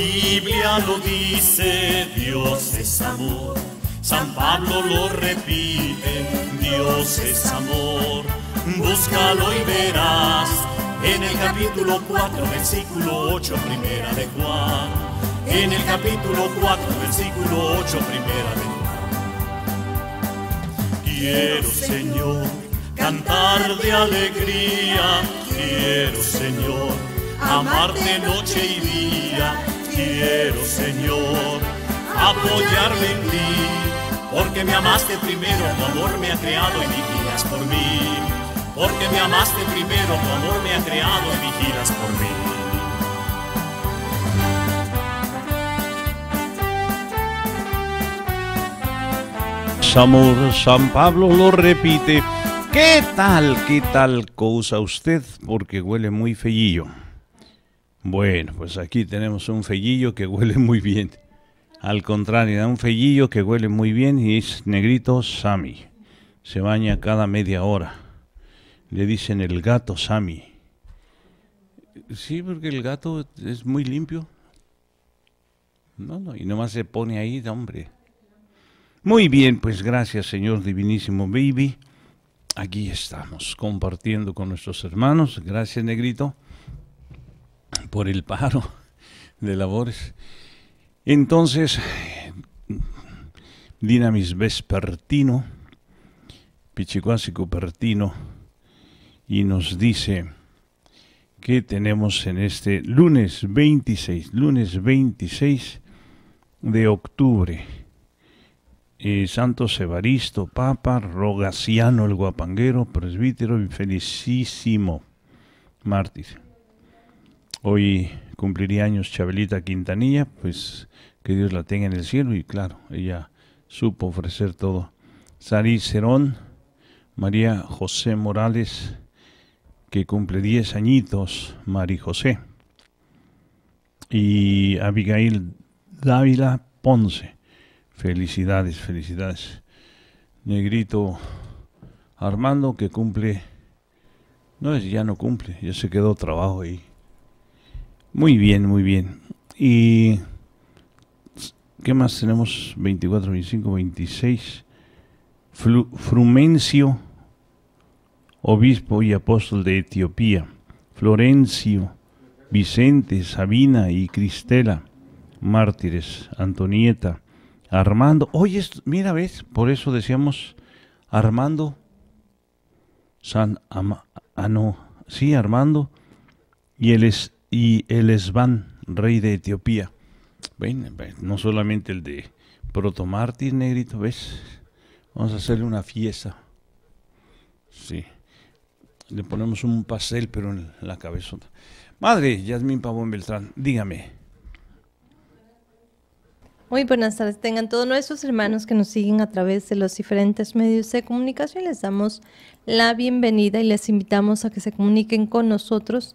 Biblia lo dice, Dios es amor. San Pablo lo repite, Dios es amor. Búscalo y verás en el capítulo 4, versículo 8, primera de Juan. En el capítulo 4, versículo 8, primera de Juan. Quiero, Señor, cantar de alegría. Quiero, Señor, amarte noche y día quiero, Señor, apoyarme en ti, porque me amaste primero, tu amor me ha creado y vigilas por mí. Porque me amaste primero, tu amor me ha creado y vigilas por mí. Samur, San Pablo lo repite. ¿Qué tal, qué tal cosa usted? Porque huele muy fellillo. Bueno, pues aquí tenemos un fellillo que huele muy bien. Al contrario, un fellillo que huele muy bien y es negrito Sammy. Se baña cada media hora. Le dicen el gato Sammy. Sí, porque el gato es muy limpio. No, no, y nomás se pone ahí, hombre. Muy bien, pues gracias, Señor Divinísimo Baby. Aquí estamos compartiendo con nuestros hermanos. Gracias, negrito por el paro de labores. Entonces, Dinamis Vespertino, Pichicuasi Cupertino, y nos dice que tenemos en este lunes 26, lunes 26 de octubre. Eh, Santo Santos Evaristo, Papa, Rogaciano el Guapanguero, presbítero y felicísimo mártir. Hoy cumpliría años Chabelita Quintanilla, pues que Dios la tenga en el cielo y claro, ella supo ofrecer todo. Sari Cerón, María José Morales, que cumple 10 añitos, Mari José. Y Abigail Dávila Ponce, felicidades, felicidades. Negrito Armando, que cumple, no es, ya no cumple, ya se quedó trabajo ahí muy bien, muy bien. ¿Y qué más tenemos? 24, 25, 26. Frumencio, obispo y apóstol de Etiopía. Florencio, Vicente, Sabina y Cristela, mártires. Antonieta, Armando. Oye, mira, ves, por eso decíamos Armando San Ama Ah, no, sí, Armando. Y él es y el Esban, rey de Etiopía. Ven, no solamente el de Protomártir, negrito, ¿ves? Vamos a hacerle una fiesta. Sí. Le ponemos un pastel, pero en la cabezota. Madre, Yasmín Pavón Beltrán, dígame. Muy buenas tardes. Tengan todos nuestros hermanos que nos siguen a través de los diferentes medios de comunicación. Les damos la bienvenida y les invitamos a que se comuniquen con nosotros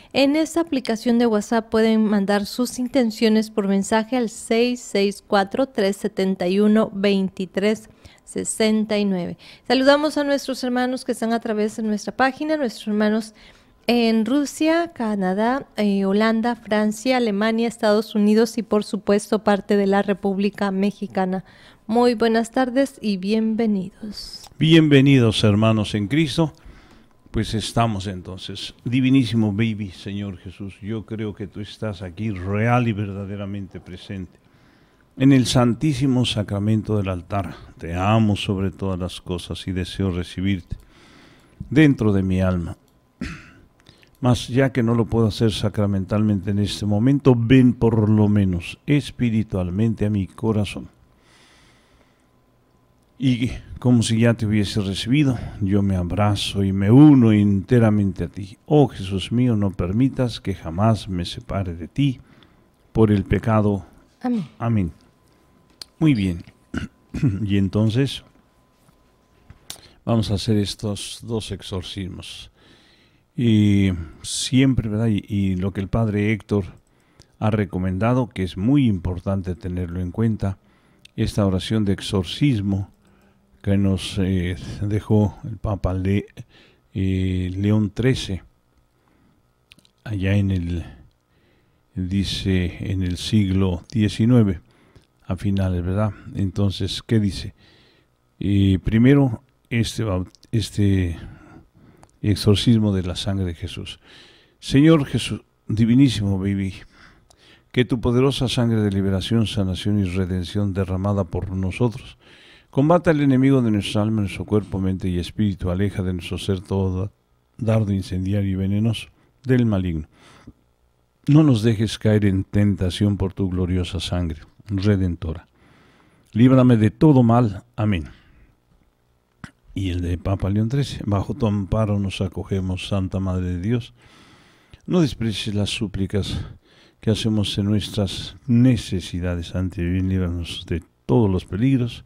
En esta aplicación de WhatsApp pueden mandar sus intenciones por mensaje al 664-371-2369. Saludamos a nuestros hermanos que están a través de nuestra página, nuestros hermanos en Rusia, Canadá, eh, Holanda, Francia, Alemania, Estados Unidos y por supuesto parte de la República Mexicana. Muy buenas tardes y bienvenidos. Bienvenidos hermanos en Cristo. Pues estamos entonces. Divinísimo baby, Señor Jesús, yo creo que tú estás aquí real y verdaderamente presente. En el santísimo sacramento del altar, te amo sobre todas las cosas y deseo recibirte dentro de mi alma. Mas ya que no lo puedo hacer sacramentalmente en este momento, ven por lo menos espiritualmente a mi corazón y como si ya te hubiese recibido, yo me abrazo y me uno enteramente a ti. Oh Jesús mío, no permitas que jamás me separe de ti por el pecado. Amén. Amén. Muy bien. y entonces vamos a hacer estos dos exorcismos. Y siempre, ¿verdad? y lo que el padre Héctor ha recomendado, que es muy importante tenerlo en cuenta, esta oración de exorcismo que nos eh, dejó el Papa de eh, León XIII, allá en el, dice, en el siglo XIX, a finales, ¿verdad? Entonces, ¿qué dice? Eh, primero, este, este exorcismo de la sangre de Jesús. Señor Jesús, divinísimo viví, que tu poderosa sangre de liberación, sanación y redención derramada por nosotros, Combata al enemigo de nuestra alma, nuestro cuerpo, mente y espíritu. Aleja de nuestro ser todo dardo incendiario y venenoso del maligno. No nos dejes caer en tentación por tu gloriosa sangre, redentora. Líbrame de todo mal. Amén. Y el de Papa León XIII, bajo tu amparo nos acogemos, Santa Madre de Dios. No desprecies las súplicas que hacemos en nuestras necesidades ante bien, líbranos de todos los peligros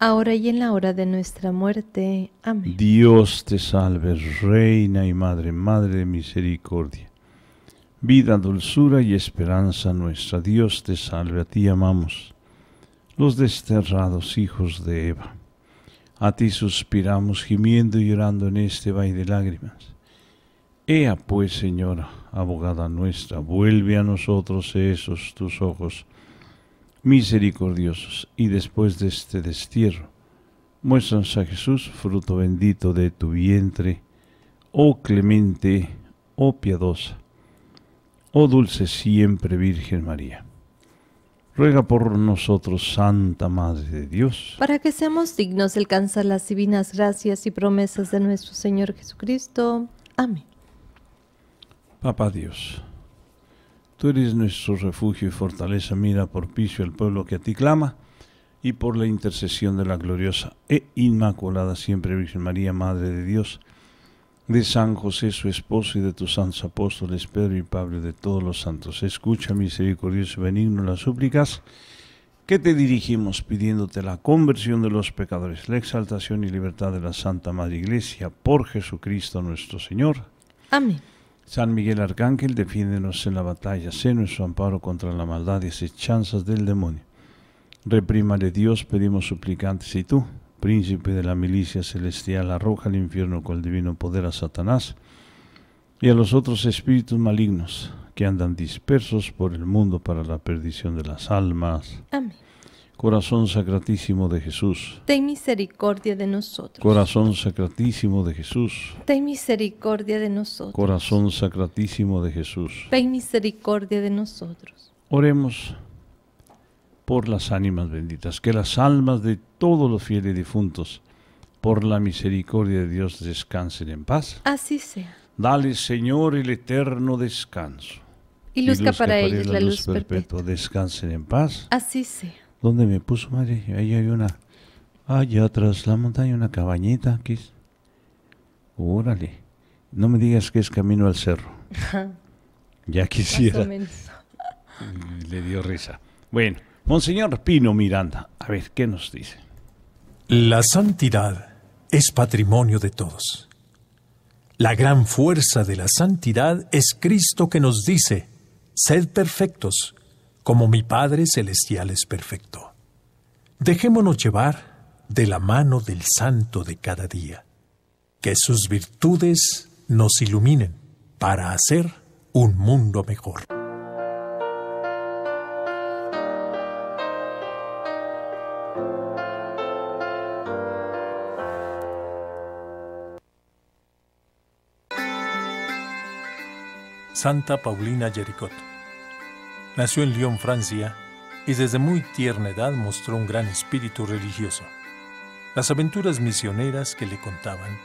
ahora y en la hora de nuestra muerte. Amén. Dios te salve, Reina y Madre, Madre de Misericordia. Vida, dulzura y esperanza nuestra, Dios te salve, a ti amamos, los desterrados hijos de Eva. A ti suspiramos gimiendo y llorando en este valle de lágrimas. Ea pues, Señora, abogada nuestra, vuelve a nosotros esos tus ojos misericordiosos, y después de este destierro, muéstranos a Jesús, fruto bendito de tu vientre, oh clemente, oh piadosa, oh dulce siempre Virgen María. Ruega por nosotros, Santa Madre de Dios, para que seamos dignos de alcanzar las divinas gracias y promesas de nuestro Señor Jesucristo. Amén. Papá Dios Tú eres nuestro refugio y fortaleza, mira por piso el pueblo que a ti clama, y por la intercesión de la gloriosa e inmaculada siempre Virgen María, Madre de Dios, de San José, su esposo, y de tus santos apóstoles, Pedro y Pablo, de todos los santos. Escucha, misericordioso y benigno, las súplicas que te dirigimos pidiéndote la conversión de los pecadores, la exaltación y libertad de la Santa Madre Iglesia, por Jesucristo nuestro Señor. Amén. San Miguel Arcángel, defiéndenos en la batalla, sé nuestro amparo contra la maldad y asechanzas del demonio. Reprímale Dios, pedimos suplicantes, y tú, príncipe de la milicia celestial, arroja al infierno con el divino poder a Satanás y a los otros espíritus malignos que andan dispersos por el mundo para la perdición de las almas. Amén. Corazón Sacratísimo de Jesús. Ten misericordia de nosotros. Corazón Sacratísimo de Jesús. Ten misericordia de nosotros. Corazón Sacratísimo de Jesús. Ten misericordia de nosotros. Oremos por las ánimas benditas, que las almas de todos los fieles difuntos, por la misericordia de Dios, descansen en paz. Así sea. Dale, Señor, el eterno descanso. Y luzca, para, ellos la luz, perpetua. Descansen en paz. Así sea. ¿Dónde me puso, madre? Ahí hay una. Allá ah, atrás la montaña, una cabañita. Aquí. Órale. No me digas que es camino al cerro. ya quisiera. Le dio risa. Bueno, Monseñor Pino Miranda, a ver, ¿qué nos dice? La santidad es patrimonio de todos. La gran fuerza de la santidad es Cristo que nos dice, sed perfectos como mi Padre Celestial es perfecto. Dejémonos llevar de la mano del Santo de cada día, que sus virtudes nos iluminen para hacer un mundo mejor. Santa Paulina Jericot Nació en Lyon, Francia, y desde muy tierna edad mostró un gran espíritu religioso. Las aventuras misioneras que le contaban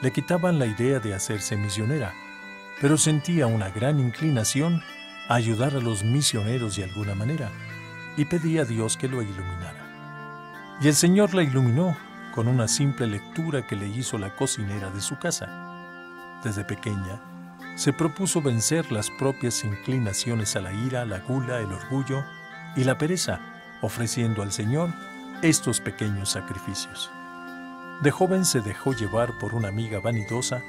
le quitaban la idea de hacerse misionera, pero sentía una gran inclinación a ayudar a los misioneros de alguna manera y pedía a Dios que lo iluminara. Y el Señor la iluminó con una simple lectura que le hizo la cocinera de su casa. Desde pequeña, se propuso vencer las propias inclinaciones a la ira, la gula, el orgullo y la pereza, ofreciendo al Señor estos pequeños sacrificios. De joven se dejó llevar por una amiga vanidosa,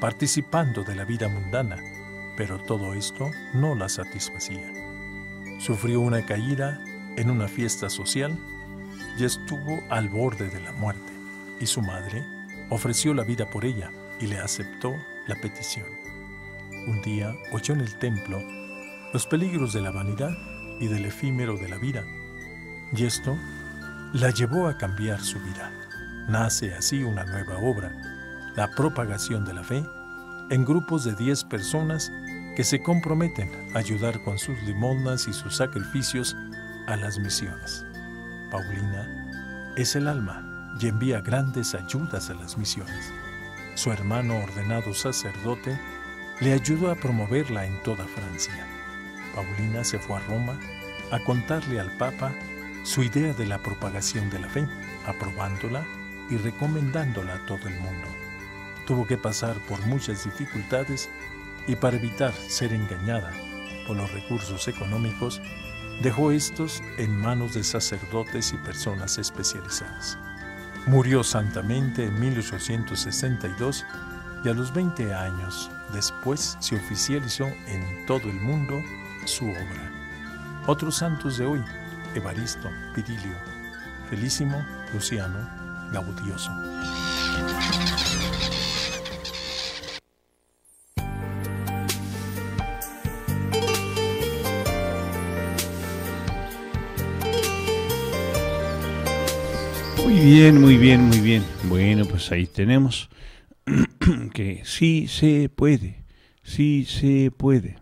participando de la vida mundana, pero todo esto no la satisfacía. Sufrió una caída en una fiesta social y estuvo al borde de la muerte, y su madre ofreció la vida por ella y le aceptó la petición un día oyó en el templo los peligros de la vanidad y del efímero de la vida, y esto la llevó a cambiar su vida. Nace así una nueva obra, la propagación de la fe, en grupos de 10 personas que se comprometen a ayudar con sus limosnas y sus sacrificios a las misiones. Paulina es el alma y envía grandes ayudas a las misiones. Su hermano ordenado sacerdote le ayudó a promoverla en toda Francia. Paulina se fue a Roma a contarle al Papa su idea de la propagación de la fe, aprobándola y recomendándola a todo el mundo. Tuvo que pasar por muchas dificultades y para evitar ser engañada por los recursos económicos, dejó estos en manos de sacerdotes y personas especializadas. Murió santamente en 1862 y a los 20 años Después se oficializó en todo el mundo su obra. Otros santos de hoy, Evaristo, Pirilio, Felísimo, Luciano, Gabutioso. Muy bien, muy bien, muy bien. Bueno, pues ahí tenemos que sí se puede, sí se puede.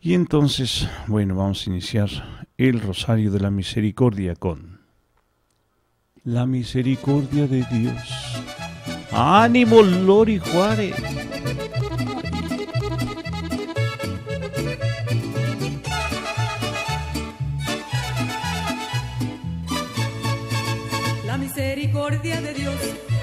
Y entonces, bueno, vamos a iniciar el Rosario de la Misericordia con la misericordia de Dios. Ánimo, Lori Juárez. La misericordia de Dios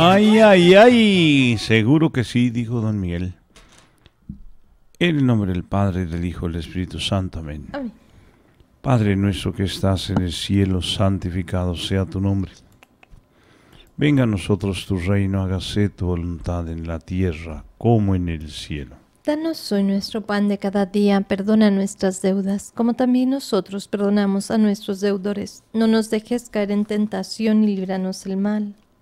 Ay, ay, ay, seguro que sí, dijo don Miguel. En el nombre del Padre, del Hijo y del Espíritu Santo. Amén. Padre nuestro que estás en el cielo, santificado sea tu nombre. Venga a nosotros tu reino, hágase tu voluntad en la tierra como en el cielo. Danos hoy nuestro pan de cada día, perdona nuestras deudas, como también nosotros perdonamos a nuestros deudores. No nos dejes caer en tentación y líbranos del mal.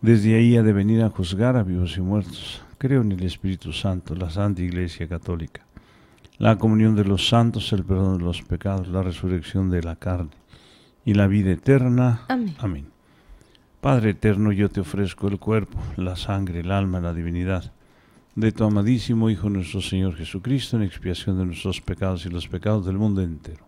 desde ahí ha de venir a juzgar a vivos y muertos. Creo en el Espíritu Santo, la Santa Iglesia Católica, la comunión de los santos, el perdón de los pecados, la resurrección de la carne y la vida eterna. Amén. Padre eterno, yo te ofrezco el cuerpo, la sangre, el alma, la divinidad de tu amadísimo Hijo nuestro Señor Jesucristo en expiación de nuestros pecados y los pecados del mundo entero.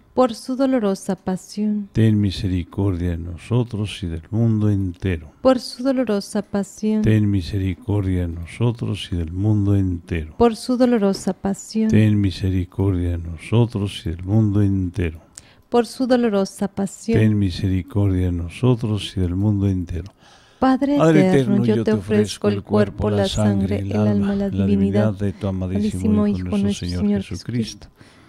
por su dolorosa pasión. Ten misericordia de nosotros y del mundo entero. Por su dolorosa pasión. Ten misericordia de nosotros y del mundo entero. Por su dolorosa pasión. Ten misericordia de nosotros y del mundo entero. Por su dolorosa pasión. Ten misericordia de nosotros y del mundo entero. Padre, eterno, yo te ofrezco el cuerpo, la sangre, el alma, la divinidad de tu amadísimo Hijo, nuestro Señor Jesucristo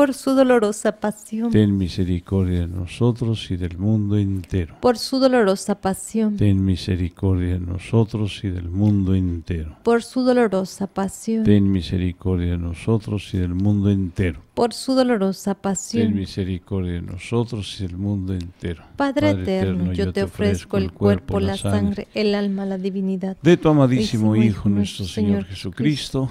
por su dolorosa pasión. Ten misericordia de nosotros y del mundo entero. Por su dolorosa pasión. Ten misericordia de nosotros y del mundo entero. Por su dolorosa pasión. Ten misericordia de nosotros y del mundo entero. Por su dolorosa pasión. Ten misericordia de nosotros y del mundo entero. Padre, eterno, yo te ofrezco el cuerpo, la sangre, el alma, la divinidad de tu amadísimo Hijo, nuestro Señor Jesucristo,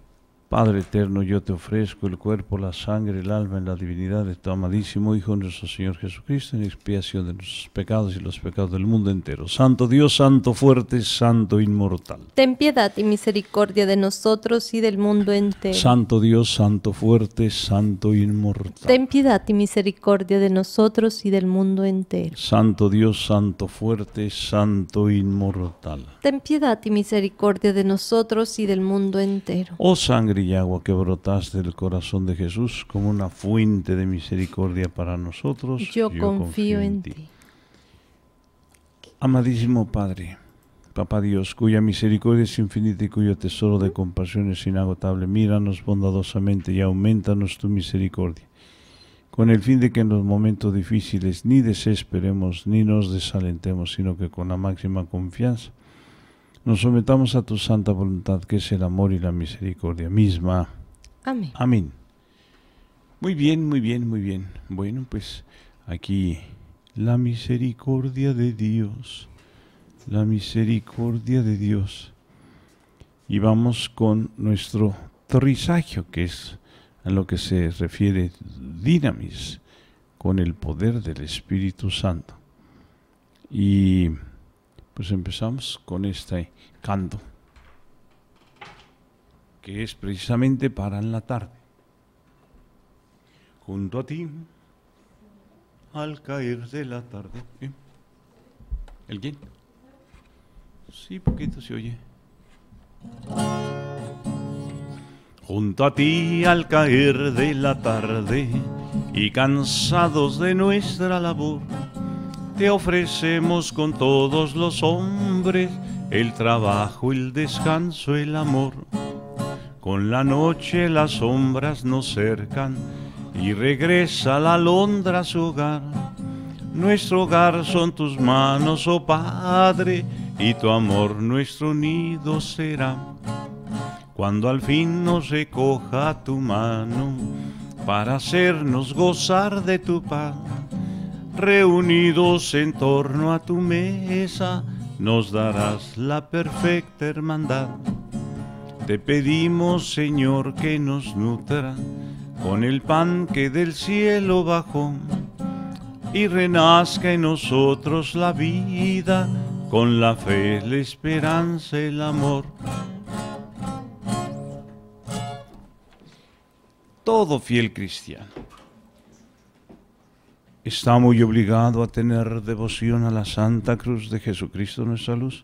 Padre eterno, yo te ofrezco el cuerpo, la sangre, el alma y la divinidad de tu amadísimo Hijo nuestro Señor Jesucristo, en expiación de nuestros pecados y los pecados del mundo entero. Santo Dios, Santo fuerte, Santo inmortal. Ten piedad y misericordia de nosotros y del mundo entero. Santo Dios, Santo fuerte, Santo inmortal. Ten piedad y misericordia de nosotros y del mundo entero. Santo Dios, Santo fuerte, Santo inmortal. Ten piedad y misericordia de nosotros y del mundo entero. Oh sangre y agua que brotaste del corazón de Jesús como una fuente de misericordia para nosotros. Yo, confío, en ti. Amadísimo Padre, Papá Dios, cuya misericordia es infinita y cuyo tesoro de compasión es inagotable, míranos bondadosamente y aumentanos tu misericordia, con el fin de que en los momentos difíciles ni desesperemos ni nos desalentemos, sino que con la máxima confianza nos sometamos a tu santa voluntad, que es el amor y la misericordia misma. Amén. Amén. Muy bien, muy bien, muy bien. Bueno, pues aquí la misericordia de Dios, la misericordia de Dios. Y vamos con nuestro trisagio, que es a lo que se refiere dinamis, con el poder del Espíritu Santo. Y pues empezamos con este canto, que es precisamente para en la tarde. Junto a ti, al caer de la tarde. ¿Eh? ¿El quién? Sí, poquito se oye. Junto a ti al caer de la tarde y cansados de nuestra labor te ofrecemos con todos los hombres el trabajo, el descanso, el amor. Con la noche las sombras nos cercan y regresa la alondra a su hogar. Nuestro hogar son tus manos, oh Padre, y tu amor nuestro nido será. Cuando al fin nos recoja tu mano para hacernos gozar de tu paz reunidos en torno a tu mesa, nos darás la perfecta hermandad. Te pedimos, Señor, que nos nutra con el pan que del cielo bajó y renazca en nosotros la vida con la fe, la esperanza, el amor. Todo fiel cristiano está muy obligado a tener devoción a la Santa Cruz de Jesucristo nuestra luz,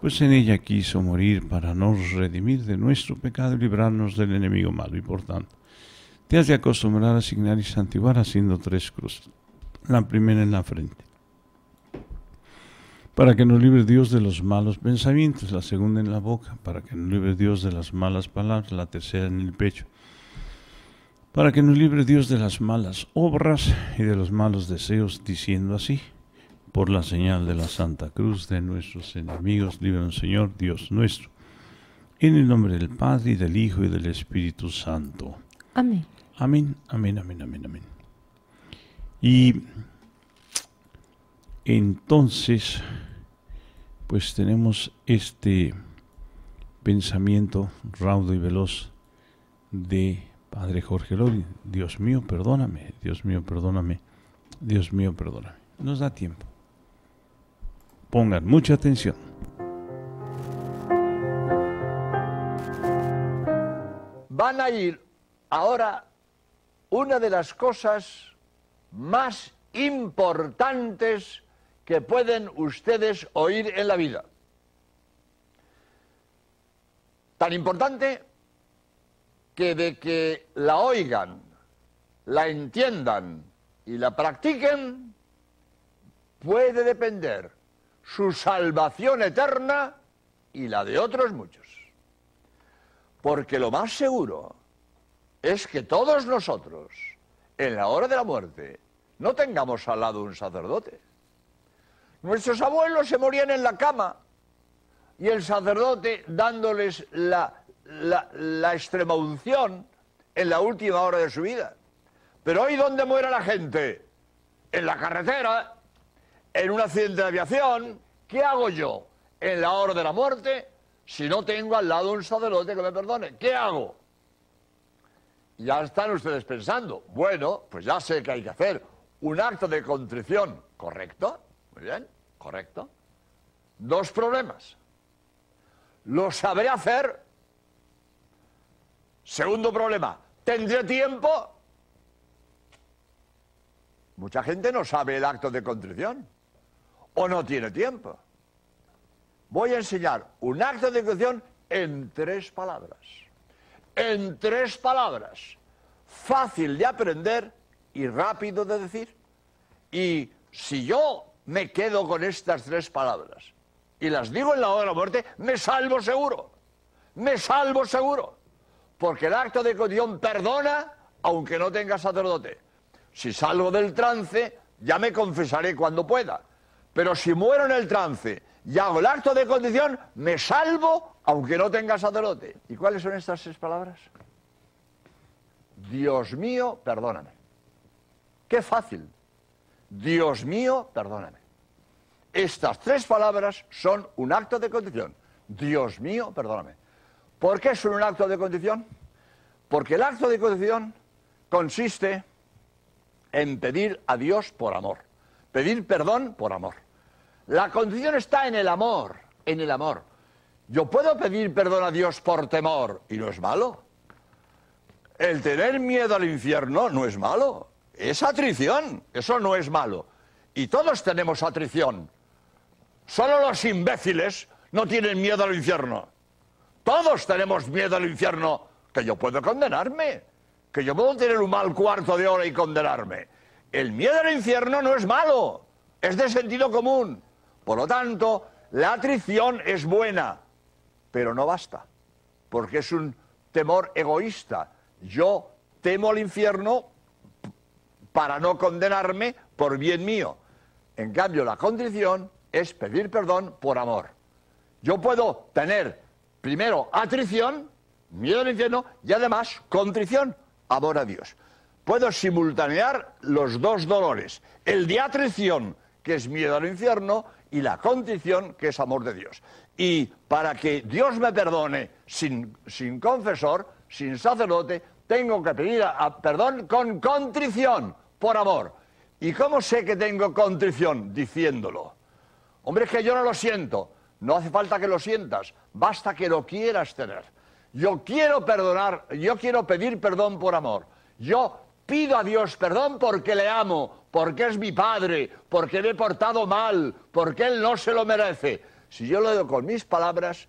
pues en ella quiso morir para nos redimir de nuestro pecado y librarnos del enemigo malo. Y por tanto, te has de acostumbrar a asignar y santiguar haciendo tres cruces, la primera en la frente, para que nos libre Dios de los malos pensamientos, la segunda en la boca, para que nos libre Dios de las malas palabras, la tercera en el pecho para que nos libre Dios de las malas obras y de los malos deseos, diciendo así, por la señal de la Santa Cruz de nuestros enemigos, líbranos Señor Dios nuestro, en el nombre del Padre, y del Hijo, y del Espíritu Santo. Amén. Amén, amén, amén, amén, amén. Y entonces, pues tenemos este pensamiento raudo y veloz de Padre Jorge Lodi, Dios mío, perdóname, Dios mío, perdóname, Dios mío, perdóname. Nos da tiempo. Pongan mucha atención. Van a ir ahora una de las cosas más importantes que pueden ustedes oír en la vida. Tan importante que de que la oigan, la entiendan y la practiquen, puede depender su salvación eterna y la de otros muchos. Porque lo más seguro es que todos nosotros, en la hora de la muerte, no tengamos al lado un sacerdote. Nuestros abuelos se morían en la cama y el sacerdote dándoles la la, la extrema unción en la última hora de su vida. Pero hoy, ¿dónde muere la gente? En la carretera, en un accidente de aviación. ¿Qué hago yo en la hora de la muerte si no tengo al lado un sacerdote que me perdone? ¿Qué hago? Ya están ustedes pensando, bueno, pues ya sé que hay que hacer un acto de contrición, ¿correcto? Muy bien, correcto. Dos problemas. Lo sabré hacer Segundo problema, ¿tendré tiempo? Mucha gente no sabe el acto de contrición o no tiene tiempo. Voy a enseñar un acto de contrición en tres palabras. En tres palabras. Fácil de aprender y rápido de decir. Y si yo me quedo con estas tres palabras y las digo en la hora de la muerte, me salvo seguro. Me salvo seguro. Porque el acto de condición perdona aunque no tenga sacerdote. Si salgo del trance, ya me confesaré cuando pueda. Pero si muero en el trance y hago el acto de condición, me salvo aunque no tenga sacerdote. ¿Y cuáles son estas seis palabras? Dios mío, perdóname. Qué fácil. Dios mío, perdóname. Estas tres palabras son un acto de condición. Dios mío, perdóname. ¿Por qué es un acto de condición? Porque el acto de condición consiste en pedir a Dios por amor, pedir perdón por amor. La condición está en el amor, en el amor. Yo puedo pedir perdón a Dios por temor y no es malo. El tener miedo al infierno no es malo, es atrición, eso no es malo. Y todos tenemos atrición. Solo los imbéciles no tienen miedo al infierno. Todos tenemos miedo al infierno, que yo puedo condenarme, que yo puedo tener un mal cuarto de hora y condenarme. El miedo al infierno no es malo, es de sentido común. Por lo tanto, la atrición es buena, pero no basta, porque es un temor egoísta. Yo temo al infierno para no condenarme por bien mío. En cambio, la contrición es pedir perdón por amor. Yo puedo tener Primero, atrición, miedo al infierno, y además, contrición, amor a Dios. Puedo simultanear los dos dolores, el de atrición, que es miedo al infierno, y la contrición, que es amor de Dios. Y para que Dios me perdone sin, confesor, sin sacerdote, tengo que pedir a, perdón con contrición, por amor. ¿Y cómo sé que tengo contrición? Diciéndolo. Hombre, es que yo no lo siento. No hace falta que lo sientas, basta que lo quieras tener. Yo quiero perdonar, yo quiero pedir perdón por amor. Yo pido a Dios perdón porque le amo, porque es mi padre, porque me he portado mal, porque él no se lo merece. Si yo lo digo con mis palabras,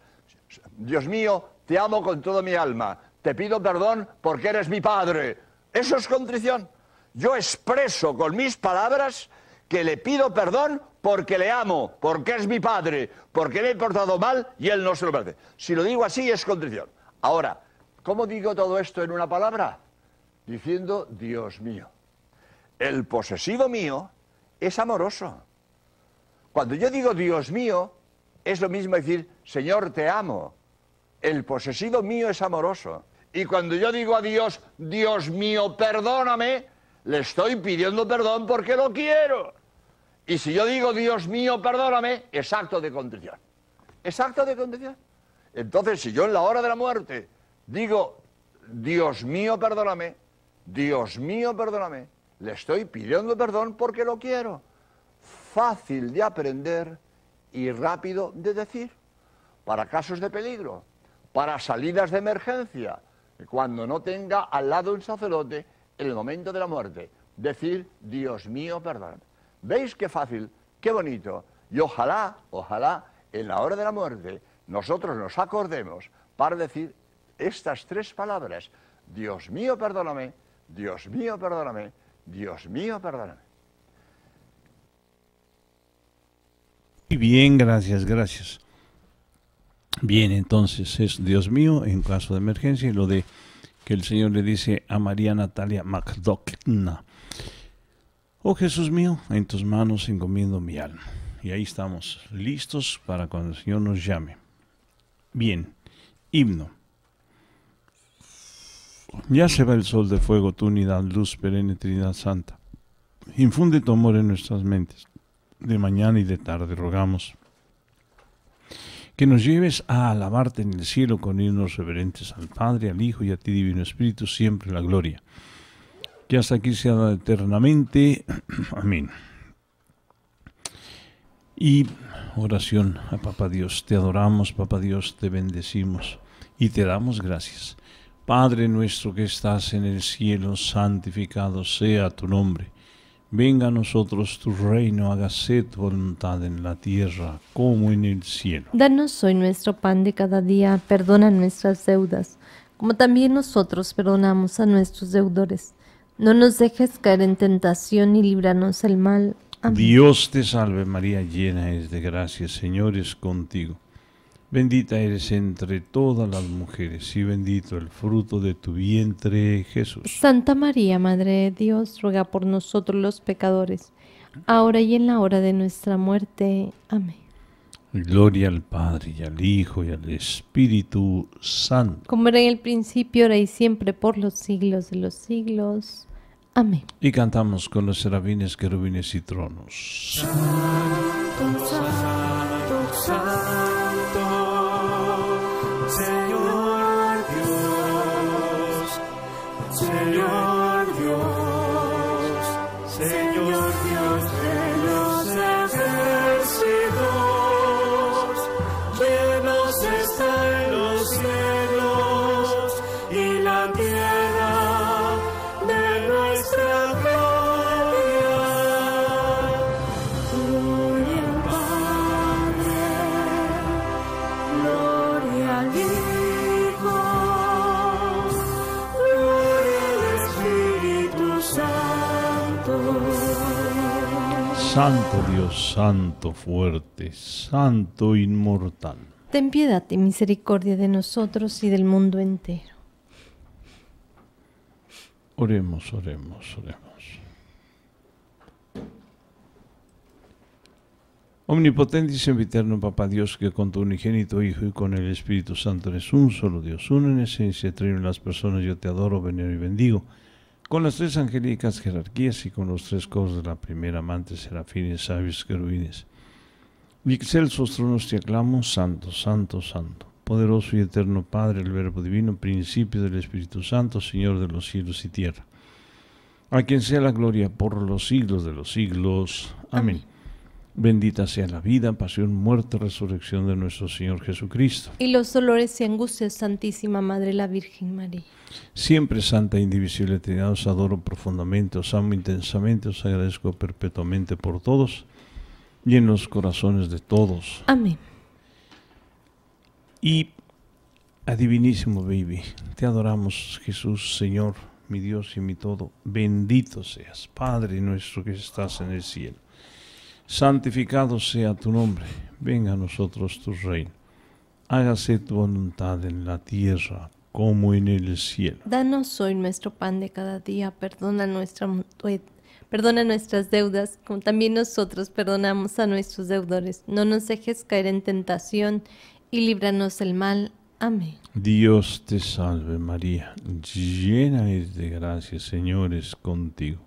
Dios mío, te amo con toda mi alma, te pido perdón porque eres mi padre. Eso es contrición. Yo expreso con mis palabras que le pido perdón porque le amo, porque es mi padre, porque le he portado mal y él no se lo merece. Si lo digo así es contrición. Ahora, ¿cómo digo todo esto en una palabra? Diciendo, Dios mío, el posesivo mío es amoroso. Cuando yo digo Dios mío, es lo mismo decir, Señor, te amo. El posesivo mío es amoroso. Y cuando yo digo a Dios, Dios mío, perdóname, le estoy pidiendo perdón porque lo quiero. Y si yo digo, Dios mío, perdóname, es acto de condición. Es acto de condición. Entonces, si yo en la hora de la muerte digo, Dios mío, perdóname, Dios mío, perdóname, le estoy pidiendo perdón porque lo quiero. Fácil de aprender y rápido de decir. Para casos de peligro, para salidas de emergencia, cuando no tenga al lado un sacerdote en el momento de la muerte. Decir, Dios mío, perdóname. ¿Veis qué fácil? ¡Qué bonito! Y ojalá, ojalá, en la hora de la muerte, nosotros nos acordemos para decir estas tres palabras. Dios mío, perdóname, Dios mío, perdóname, Dios mío, perdóname. bien, gracias, gracias. Bien, entonces es Dios mío en caso de emergencia y lo de que el Señor le dice a María Natalia McDougna. Oh Jesús mío, en tus manos encomiendo mi alma. Y ahí estamos, listos para cuando el Señor nos llame. Bien, himno. Ya se va el sol de fuego, tu unidad, luz perenne, Trinidad Santa. Infunde tu amor en nuestras mentes. De mañana y de tarde rogamos que nos lleves a alabarte en el cielo con himnos reverentes al Padre, al Hijo y a ti, Divino Espíritu, siempre la gloria que hasta aquí sea eternamente. Amén. Y oración a Papa Dios. Te adoramos, Papa Dios, te bendecimos y te damos gracias. Padre nuestro que estás en el cielo, santificado sea tu nombre. Venga a nosotros tu reino, hágase tu voluntad en la tierra como en el cielo. Danos hoy nuestro pan de cada día, perdona nuestras deudas, como también nosotros perdonamos a nuestros deudores no nos dejes caer en tentación y líbranos del mal. Amén. Dios te salve María, llena es de gracia, Señor es contigo. Bendita eres entre todas las mujeres y bendito el fruto de tu vientre, Jesús. Santa María, Madre de Dios, ruega por nosotros los pecadores, ahora y en la hora de nuestra muerte. Amén. Gloria al Padre y al Hijo y al Espíritu Santo. Como era en el principio, ahora y siempre, por los siglos de los siglos. Amén. Y cantamos con los serafines, querubines y tronos. Santo Dios, Santo fuerte, Santo inmortal. Ten piedad y misericordia de nosotros y del mundo entero. Oremos, oremos, oremos. Omnipotente y eterno Papá Dios, que con tu unigénito Hijo y con el Espíritu Santo eres un solo Dios, uno en esencia, trino en las personas, yo te adoro, venero y bendigo. Con las tres angélicas jerarquías y con los tres coros de la primera amante, serafines, sabios, querubines. Y excelsos tronos te aclamo, santo, santo, santo. Poderoso y eterno Padre, el Verbo Divino, principio del Espíritu Santo, Señor de los cielos y tierra. A quien sea la gloria por los siglos de los siglos. Amén. Bendita sea la vida, pasión, muerte, resurrección de nuestro Señor Jesucristo. Y los dolores y angustias, Santísima Madre, la Virgen María. Siempre Santa e Indivisible Trinidad, os adoro profundamente, os amo intensamente, os agradezco perpetuamente por todos y en los corazones de todos. Amén. Y adivinísimo, baby, te adoramos, Jesús, Señor, mi Dios y mi todo. Bendito seas, Padre nuestro que estás en el cielo santificado sea tu nombre, venga a nosotros tu reino, hágase tu voluntad en la tierra como en el cielo. Danos hoy nuestro pan de cada día, perdona, nuestra, eh, perdona nuestras deudas, como también nosotros perdonamos a nuestros deudores. No nos dejes caer en tentación y líbranos del mal. Amén. Dios te salve María, llena de gracia, Señor es contigo.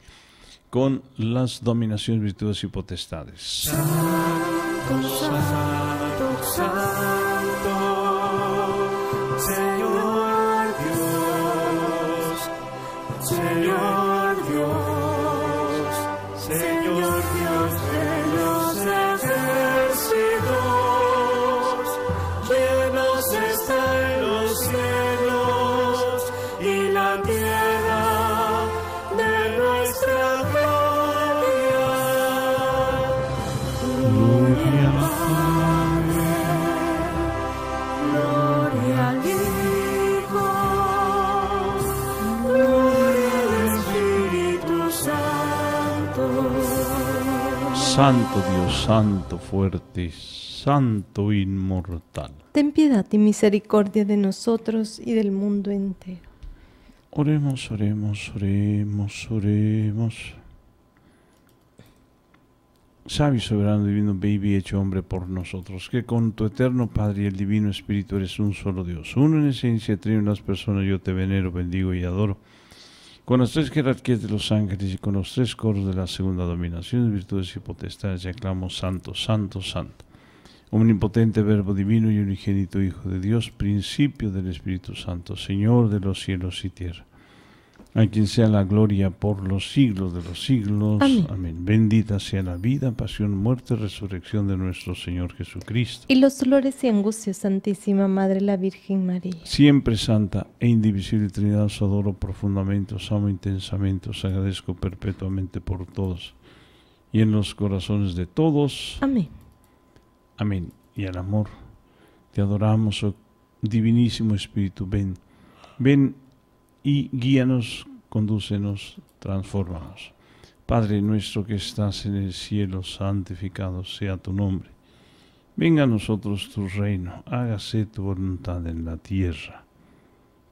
con las dominaciones, virtudes y potestades. Santo Dios, Santo fuerte, Santo inmortal. Ten piedad y misericordia de nosotros y del mundo entero. Oremos, oremos, oremos, oremos. Sabio soberano divino, baby hecho hombre por nosotros, que con tu eterno Padre y el Divino Espíritu eres un solo Dios, uno en esencia, trino en las personas, yo te venero, bendigo y adoro con las tres jerarquías de los ángeles y con los tres coros de la segunda dominación, virtudes y potestades, clamo santo, santo, santo. Omnipotente Verbo Divino y unigénito Hijo de Dios, principio del Espíritu Santo, Señor de los cielos y tierra a quien sea la gloria por los siglos de los siglos. Amén. Bendita sea la vida, pasión, muerte, y resurrección de nuestro Señor Jesucristo. Y los dolores y angustias, Santísima Madre, la Virgen María. Siempre santa e indivisible Trinidad, os adoro profundamente, os amo intensamente, os agradezco perpetuamente por todos y en los corazones de todos. Amén. Amén. Y al amor, te adoramos, oh Divinísimo Espíritu, ven, ven y guíanos, condúcenos, transfórmanos. Padre nuestro que estás en el cielo, santificado sea tu nombre. Venga a nosotros tu reino, hágase tu voluntad en la tierra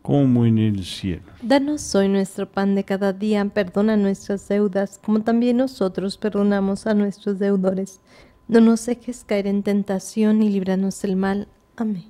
como en el cielo. Danos hoy nuestro pan de cada día, perdona nuestras deudas, como también nosotros perdonamos a nuestros deudores. No nos dejes caer en tentación y líbranos del mal. Amén.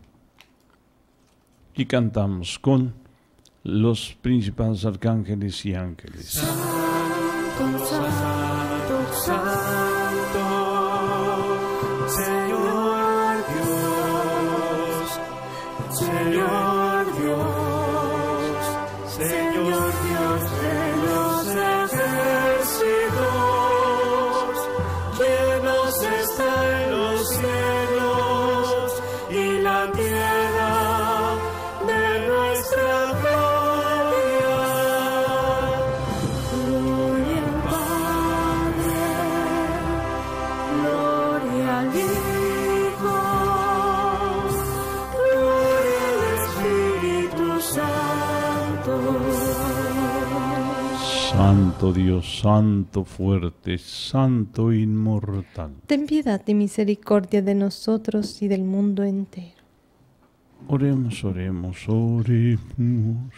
y cantamos con los principales arcángeles y ángeles. Santo fuerte, Santo inmortal. Ten piedad y misericordia de nosotros y del mundo entero. Oremos, oremos, oremos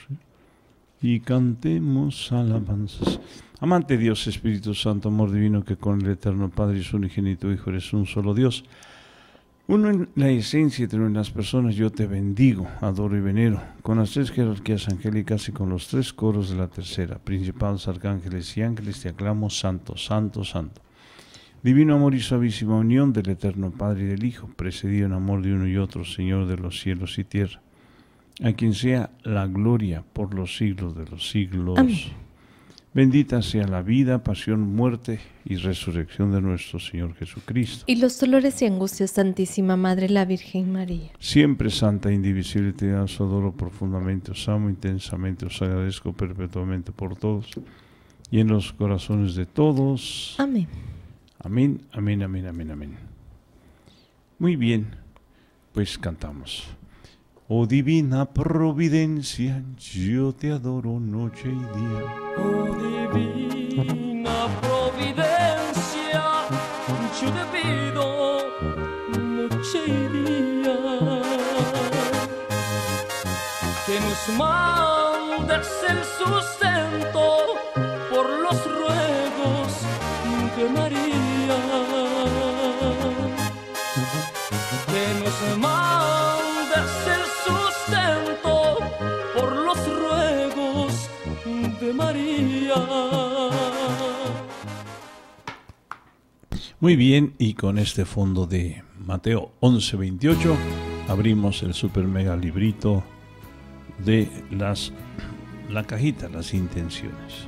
y cantemos alabanzas. Amante Dios, Espíritu Santo, amor divino, que con el Eterno Padre y su unigénito Hijo eres un solo Dios. Uno en la esencia y otro en las personas, yo te bendigo, adoro y venero, con las tres jerarquías angélicas y con los tres coros de la tercera, principados, arcángeles y ángeles, te aclamo santo, santo, santo. Divino amor y suavísima unión del Eterno Padre y del Hijo, precedido en amor de uno y otro, Señor de los cielos y tierra, a quien sea la gloria por los siglos de los siglos. Bendita sea la vida, pasión, muerte y resurrección de nuestro Señor Jesucristo. Y los dolores y angustias, Santísima Madre, la Virgen María. Siempre santa, indivisible, te adoro profundamente, os amo intensamente, os agradezco perpetuamente por todos y en los corazones de todos. Amén. Amén, amén, amén, amén, amén. Muy bien, pues cantamos. Oh divina providencia, yo te adoro noche y día. Oh divina providencia, yo te pido noche y día. Que nos mandes el sustento por los ruegos de María. Muy bien, y con este fondo de Mateo 11:28 abrimos el super mega librito de las la cajita, las intenciones.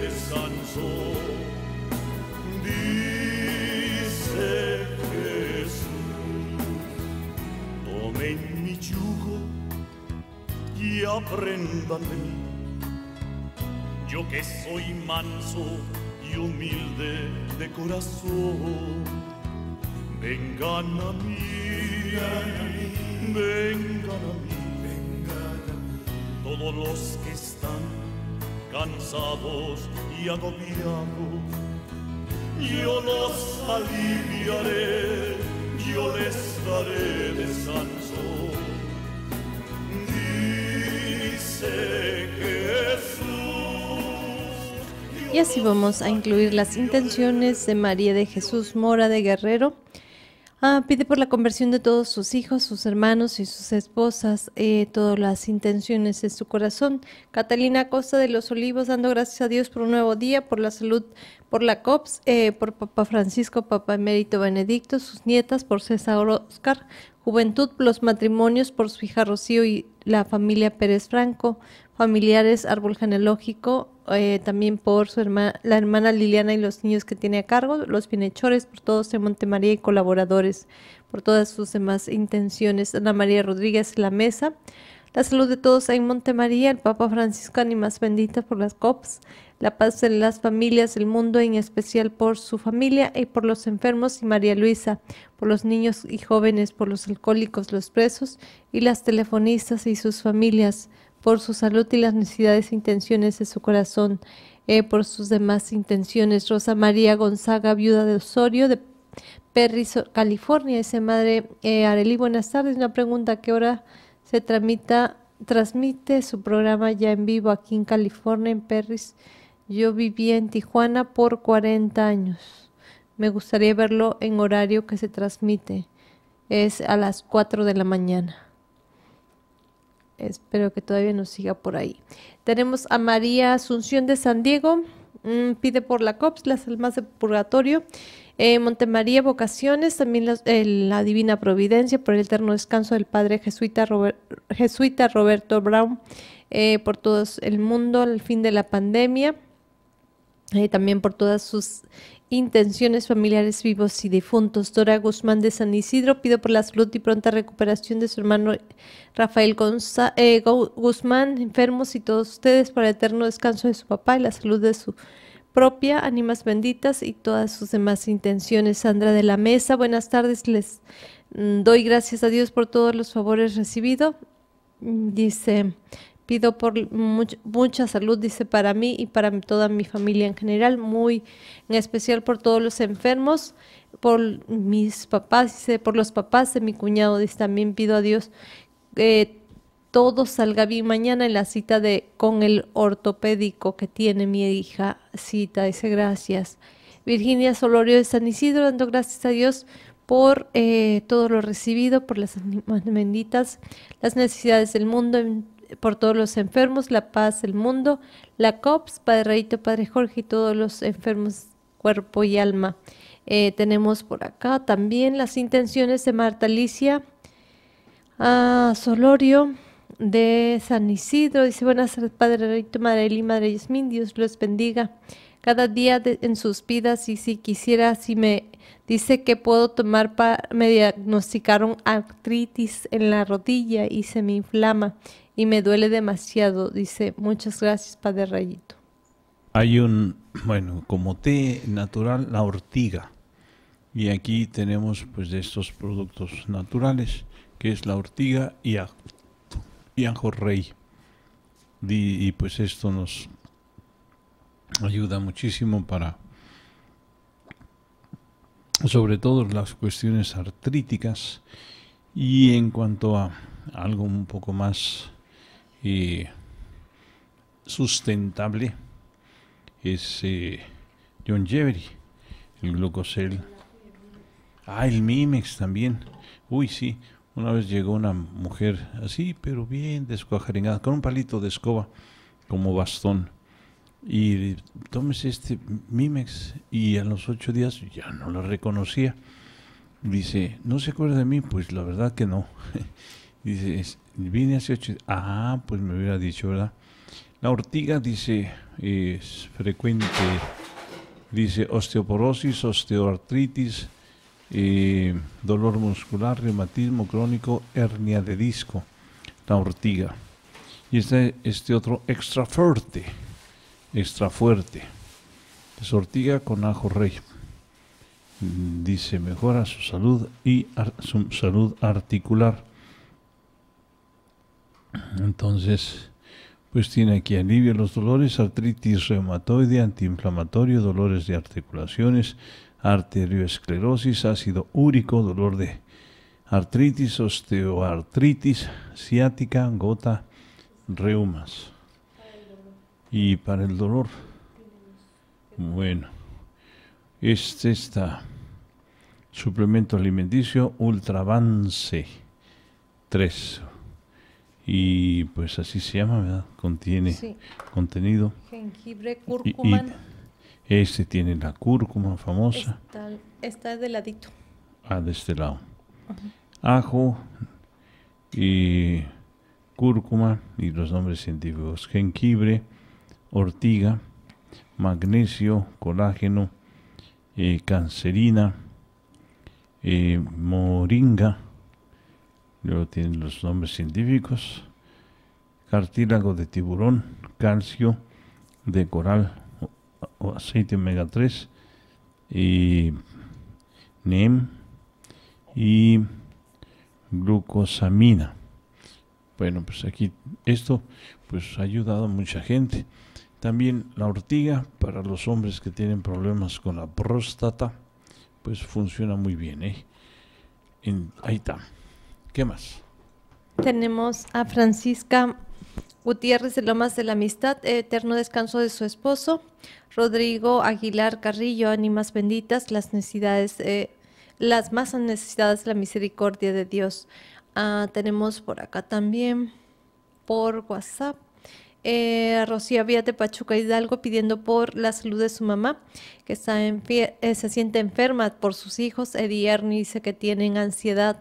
de sanzo dice Jesús, tomen mi yugo y aprendan de mí, yo que soy manso y humilde de corazón, vengan a mí, vengan a mí, vengan a mí, todos los que están cansados y agobiados. Yo los aliviaré, yo les daré descanso. Dice Jesús. Y así vamos a incluir las intenciones de María de Jesús Mora de Guerrero Ah, pide por la conversión de todos sus hijos, sus hermanos y sus esposas, eh, todas las intenciones de su corazón. Catalina Costa de los Olivos, dando gracias a Dios por un nuevo día, por la salud, por la COPS, eh, por Papa Francisco, Papa Emérito Benedicto, sus nietas, por César Oscar, Juventud, los matrimonios, por su hija Rocío y la familia Pérez Franco, familiares, árbol genealógico, eh, también por su hermana, la hermana Liliana y los niños que tiene a cargo, los bienhechores por todos en Montemaría y colaboradores por todas sus demás intenciones. Ana María Rodríguez La Mesa, la salud de todos en Montemaría, el Papa Francisco, ánimas benditas por las COPs, la paz en las familias, el mundo, en especial por su familia y por los enfermos y María Luisa, por los niños y jóvenes, por los alcohólicos, los presos y las telefonistas y sus familias por su salud y las necesidades e intenciones de su corazón. Eh, por sus demás intenciones. Rosa María Gonzaga, viuda de Osorio, de Perris, California, Esa madre eh, Arely, buenas tardes. Una pregunta, qué hora se transmite su programa ya en vivo aquí en California, en Perris? Yo vivía en Tijuana por 40 años. Me gustaría verlo en horario que se transmite. Es a las 4 de la mañana. Espero que todavía nos siga por ahí. Tenemos a María Asunción de San Diego. Mm, pide por la COPS, las almas de purgatorio. Eh, Montemaría Vocaciones, también eh, la Divina Providencia, por el eterno descanso del Padre Jesuita, Jesuita Roberto Brown, eh, por todo el mundo, al fin de la pandemia, también por todas sus intenciones familiares vivos y difuntos. Dora Guzmán de San Isidro pido por la salud y pronta recuperación de su hermano Rafael eh, Guzmán, enfermos y todos ustedes para el eterno descanso de su papá y la salud de su propia, ánimas benditas y todas sus demás intenciones. Sandra de la Mesa, buenas tardes, les mm, doy gracias a Dios por todos los favores recibidos. Mm, dice, Pido por mucha salud, dice, para mí y para toda mi familia en general, muy en especial por todos los enfermos, por mis papás, dice, por los papás de mi cuñado, dice, también pido a Dios que todo salga bien mañana en la cita de con el ortopédico que tiene mi hija, cita, dice, gracias. Virginia Solorio de San Isidro, dando gracias a Dios por eh, todo lo recibido, por las benditas, las necesidades del mundo, en por todos los enfermos, la paz, el mundo, la COPS, Padre Reyito, Padre Jorge y todos los enfermos, cuerpo y alma. Eh, tenemos por acá también las intenciones de Marta Alicia a Solorio de San Isidro. Dice, buenas tardes, Padre Reyito, Madre Eli, Madre Yasmín, Dios los bendiga cada día en sus vidas y si quisiera, si me dice que puedo tomar, para me diagnosticaron artritis en la rodilla y se me inflama y me duele demasiado. Dice, muchas gracias, Padre Rayito. Hay un, bueno, como té natural, la ortiga. Y aquí tenemos pues de estos productos naturales, que es la ortiga y, a, y rey. y, pues esto nos ayuda muchísimo para, sobre todo las cuestiones artríticas y en cuanto a algo un poco más eh, sustentable es eh, John Jevery, el glucosel. Ah, el Mimex también. Uy, sí, una vez llegó una mujer así, pero bien descuajaringada, con un palito de escoba como bastón y tomes este Mimex y a los ocho días ya no lo reconocía. Dice, ¿no se acuerda de mí? Pues la verdad que no. dice, vine hace ocho días. Ah, pues me hubiera dicho, ¿verdad? La ortiga, dice, es frecuente. Dice, osteoporosis, osteoartritis, eh, dolor muscular, reumatismo crónico, hernia de disco. La ortiga. Y este, este otro extra fuerte extra fuerte. Sortiga con ajo rey. Dice, mejora su salud y su salud articular. Entonces, pues tiene aquí alivio los dolores, artritis reumatoide, antiinflamatorio, dolores de articulaciones, arterioesclerosis, ácido úrico, dolor de artritis, osteoartritis, ciática, gota, reumas y para el dolor. Bueno, este está. Suplemento alimenticio Ultravance 3. Y pues así se llama, ¿verdad? Contiene contenido. Jengibre, cúrcuma. Este tiene la cúrcuma famosa. está de ladito. Ah, de este lado. Ajo y cúrcuma y los nombres científicos. Jengibre ortiga, magnesio, colágeno, eh, cancerina, eh, moringa, luego tienen los nombres científicos, cartílago de tiburón, calcio de coral, aceite omega 3, y NEM y glucosamina. Bueno, pues aquí esto pues ha ayudado a mucha gente. También la ortiga para los hombres que tienen problemas con la próstata, pues funciona muy bien. ¿eh? En, ahí está. ¿Qué más? Tenemos a Francisca Gutiérrez de Lomas de la Amistad, eterno descanso de su esposo. Rodrigo Aguilar Carrillo, ánimas benditas, las necesidades, eh, las más necesidades la misericordia de Dios. Ah, tenemos por acá también, por WhatsApp, eh, Rocío Pachuca Hidalgo pidiendo por la salud de su mamá, que está eh, se siente enferma por sus hijos. Eddie dice que tienen ansiedad.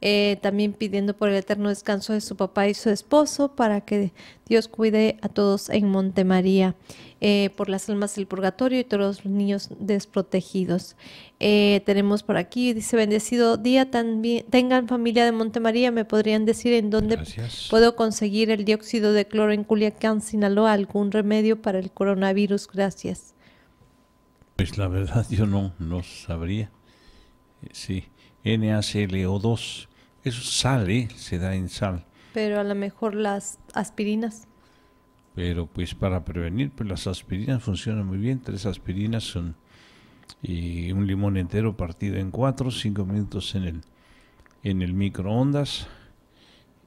Eh, también pidiendo por el eterno descanso de su papá y su esposo para que Dios cuide a todos en Montemaría, eh, por las almas del purgatorio y todos los niños desprotegidos. Eh, tenemos por aquí, dice, bendecido día, también tengan familia de Montemaría, me podrían decir en dónde puedo conseguir el dióxido de cloro en Culiacán, Sinaloa, algún remedio para el coronavirus. Gracias. Pues la verdad yo no, no sabría. Sí, NaClO2 eso sale, ¿eh? se da en sal. Pero a lo mejor las aspirinas. Pero pues para prevenir, pues las aspirinas funcionan muy bien. Tres aspirinas son y eh, un limón entero partido en cuatro, cinco minutos en el, en el microondas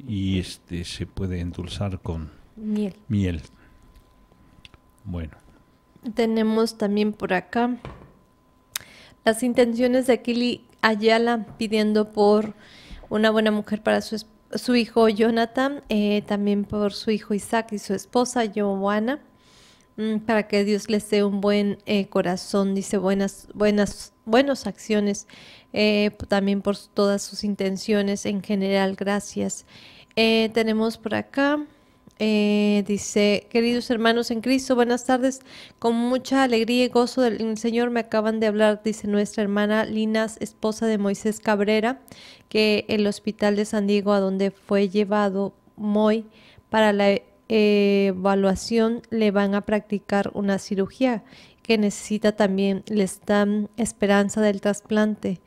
y este se puede endulzar con miel. miel. Bueno. Tenemos también por acá las intenciones de Aquili Ayala pidiendo por una buena mujer para su, hijo Jonathan, eh, también por su hijo Isaac y su esposa Johanna mm, para que Dios les dé un buen eh, corazón, dice buenas, buenas, buenas acciones, eh, también por todas sus intenciones en general, gracias. tenemos por acá. dice, queridos hermanos en Cristo, buenas tardes. Con mucha alegría y gozo del Señor me acaban de hablar, dice nuestra hermana Linas, esposa de Moisés Cabrera, que el hospital de San Diego a donde fue llevado Moy para la eh, evaluación le van a practicar una cirugía que necesita también, les dan esperanza del trasplante.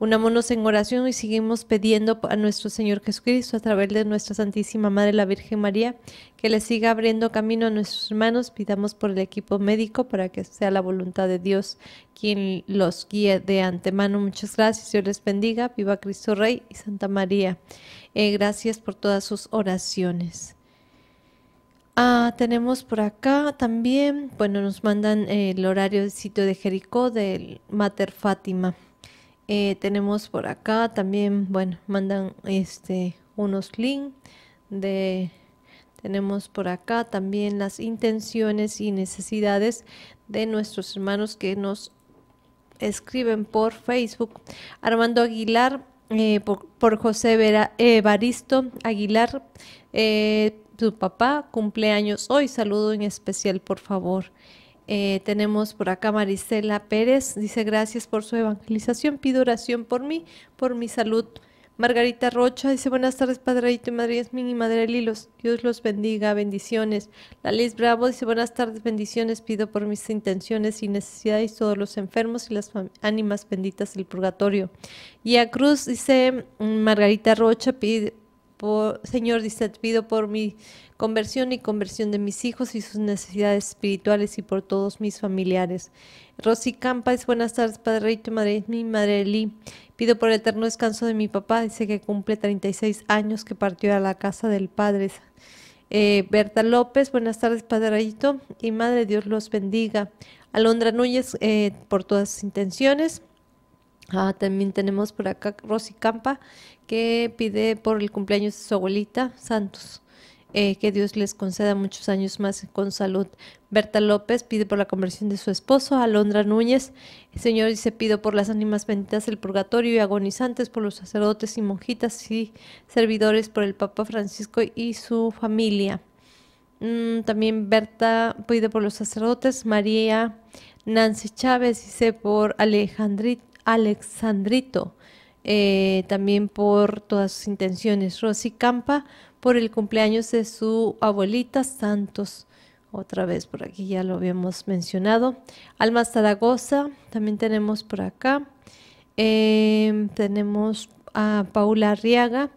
Unámonos en oración y seguimos pidiendo a nuestro Señor Jesucristo a través de nuestra Santísima Madre la Virgen María que le siga abriendo camino a nuestros hermanos. Pidamos por el equipo médico para que sea la voluntad de Dios quien los guíe de antemano. Muchas gracias. Dios les bendiga. Viva Cristo Rey y Santa María. Eh, gracias por todas sus oraciones. Ah, tenemos por acá también, bueno, nos mandan el horario del sitio de Jericó del Mater Fátima. Eh, tenemos por acá también, bueno, mandan este, unos links de... Tenemos por acá también las intenciones y necesidades de nuestros hermanos que nos escriben por Facebook. Armando Aguilar, eh, por, José Vera, Evaristo eh, Aguilar, tu papá, cumpleaños hoy, saludo en especial, por favor. Eh, tenemos por acá Marisela Pérez, dice gracias por su evangelización, pido oración por mí, por mi salud. Margarita Rocha dice buenas tardes, Padradito y Madre mi y Madre Lilos, Dios los bendiga, bendiciones. la Liz Bravo dice buenas tardes, bendiciones, pido por mis intenciones y necesidades todos los enfermos y las ánimas benditas del purgatorio. Y a Cruz dice Margarita Rocha, pide, Señor, dice, pido por mi conversión y conversión de mis hijos y sus necesidades espirituales y por todos mis familiares. Rosy Campas, buenas tardes, Padre Rey, madre mi madre Eli. Pido por el eterno descanso de mi papá, dice que cumple 36 años que partió a la casa del Padre. Eh, Berta López, buenas tardes, Padre Rayito, y Madre Dios los bendiga. Alondra Núñez, eh, por todas sus intenciones. Ah, también tenemos por acá Rosy Campa, que pide por el cumpleaños de su abuelita, Santos. Eh, que Dios les conceda muchos años más con salud. Berta López pide por la conversión de su esposo, Alondra Núñez. El Señor dice, pido por las ánimas benditas del purgatorio y agonizantes, por los sacerdotes y monjitas y servidores, por el Papa Francisco y su familia. Mm, también Berta pide por los sacerdotes, María Nancy Chávez dice por alejandrita Alexandrito, eh, también por todas sus intenciones. Rosy Campa, por el cumpleaños de su abuelita Santos. Otra vez por aquí ya lo habíamos mencionado. Alma Zaragoza, también tenemos por acá. Em, tenemos a Paula Arriaga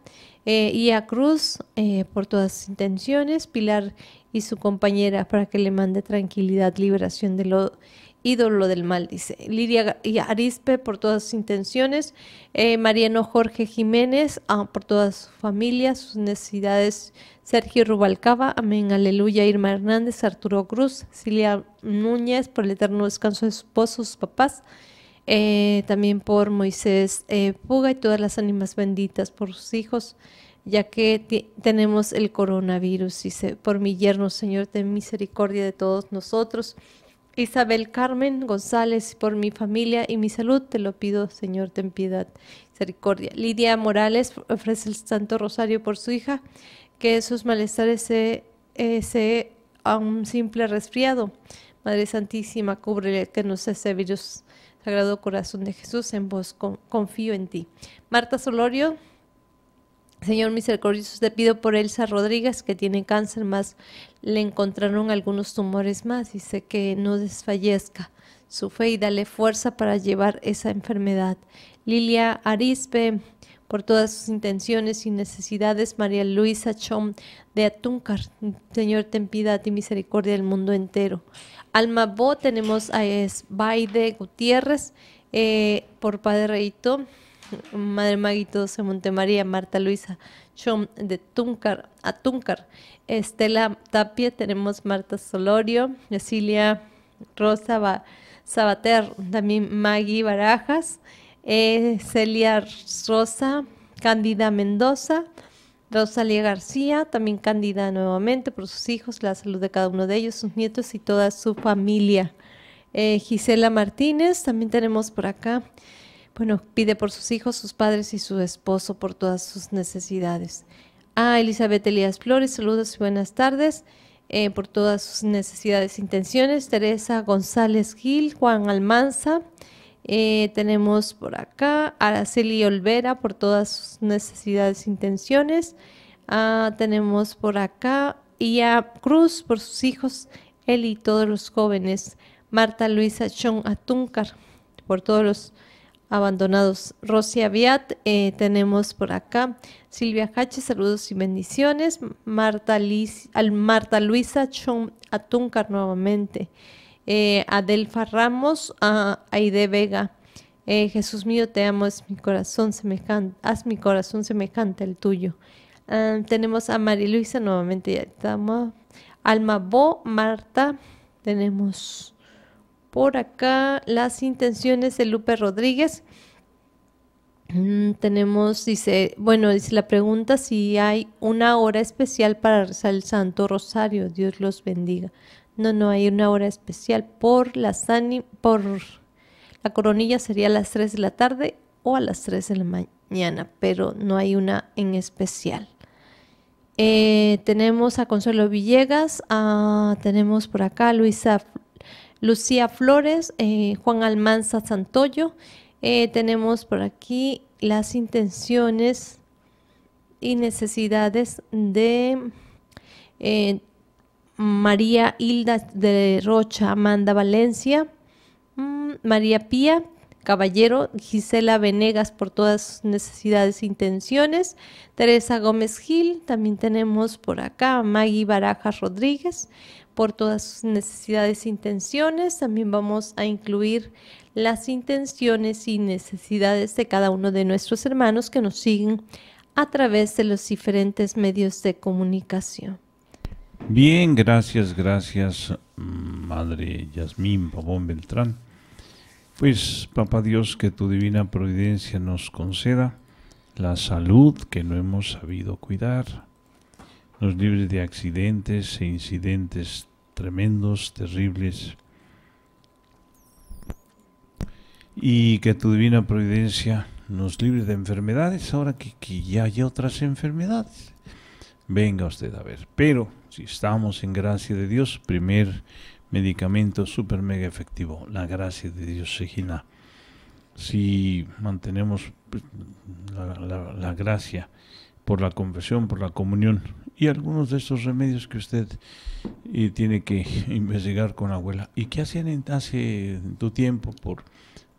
eh, y a Cruz eh, por todas sus intenciones, Pilar y su compañera para que le mande tranquilidad, liberación de lo ídolo del mal, dice. Lidia y Arispe por todas sus intenciones, eh, Mariano Jorge Jiménez ah, por toda su familia, sus necesidades, Sergio Rubalcaba, amén, aleluya, Irma Hernández, Arturo Cruz, Cilia Núñez por el eterno descanso de su esposo, sus papás, eh, también por Moisés Puga eh, y todas las ánimas benditas por sus hijos ya que tenemos el coronavirus, dice, por mi yerno, Señor, ten misericordia de todos nosotros. Isabel Carmen González, por mi familia y mi salud, te lo pido, Señor, ten piedad, misericordia. Lidia Morales ofrece el Santo Rosario por su hija, que sus malestares se, eh, a un simple resfriado. Madre Santísima, cúbrele que nos sea virus. Sagrado Corazón de Jesús, en vos confío en ti. Marta Solorio Señor misericordioso, te pido por Elsa Rodríguez, que tiene cáncer, más le encontraron algunos tumores más y sé que no desfallezca su fe y dale fuerza para llevar esa enfermedad. Lilia Arispe, por todas sus intenciones y necesidades, María Luisa Chom de Atúncar, Señor, ten piedad y misericordia del mundo entero. Alma Bo, tenemos a Esbaide Gutiérrez, eh, por Padre Reito. Madre Maguito, Montemaría, Marta Luisa, Chom de Tuncar, a Estela Tapia, tenemos Marta Solorio, Cecilia Rosa Sabater, también Maggie Barajas, eh, Celia Rosa, Cándida Mendoza, Rosalía García, también Cándida nuevamente por sus hijos, la salud de cada uno de ellos, sus nietos y toda su familia. Eh, Gisela Martínez, también tenemos por acá. Bueno, pide por sus hijos, sus padres y su esposo por todas sus necesidades. A ah, Elizabeth Elías Flores, saludos y buenas tardes eh, por todas sus necesidades e intenciones. Teresa González Gil, Juan Almanza. Eh, tenemos por acá Araceli Olvera por todas sus necesidades e intenciones. Ah, tenemos por acá a Cruz por sus hijos, él y todos los jóvenes. Marta Luisa Chon Atúncar por todos los abandonados. Rosia Viat, eh, tenemos por acá. Silvia Hache, saludos y bendiciones. Marta, al Marta Luisa Chum Atuncar nuevamente. Eh, Adelfa Ramos, Aide Vega. Eh, Jesús mío, te amo, es mi corazón semejante, haz mi corazón semejante al tuyo. Ah, tenemos a María Luisa nuevamente, ya estamos. Alma Bo, Marta, tenemos por acá las intenciones de Lupe Rodríguez. Mm, tenemos, dice, bueno, dice la pregunta si hay una hora especial para rezar el Santo Rosario. Dios los bendiga. No, no hay una hora especial por la por la coronilla sería a las 3 de la tarde o a las 3 de la mañana, pero no hay una en especial. Eh, tenemos a Consuelo Villegas, ah, tenemos por acá a Luisa Lucía Flores, eh, Juan Almanza Santoyo. Eh, tenemos por aquí las intenciones y necesidades de eh, María Hilda de Rocha, Amanda Valencia, mm, María Pía Caballero, Gisela Venegas por todas sus necesidades e intenciones, Teresa Gómez Gil, también tenemos por acá Maggie Barajas Rodríguez, por todas sus necesidades e intenciones. También vamos a incluir las intenciones y necesidades de cada uno de nuestros hermanos que nos siguen a través de los diferentes medios de comunicación. Bien, gracias, gracias, Madre Yasmín Pabón Beltrán. Pues, Papá Dios, que tu divina providencia nos conceda la salud que no hemos sabido cuidar nos libre de accidentes e incidentes tremendos, terribles, y que tu divina providencia nos libre de enfermedades ahora que, ya hay otras enfermedades. Venga usted a ver, pero si estamos en gracia de Dios, primer medicamento super mega efectivo, la gracia de Dios Sejina. Si mantenemos pues, la gracia, por la confesión, por la comunión y algunos de estos remedios que usted eh, tiene que investigar con la abuela. ¿Y qué hacían en, hace tu tiempo por,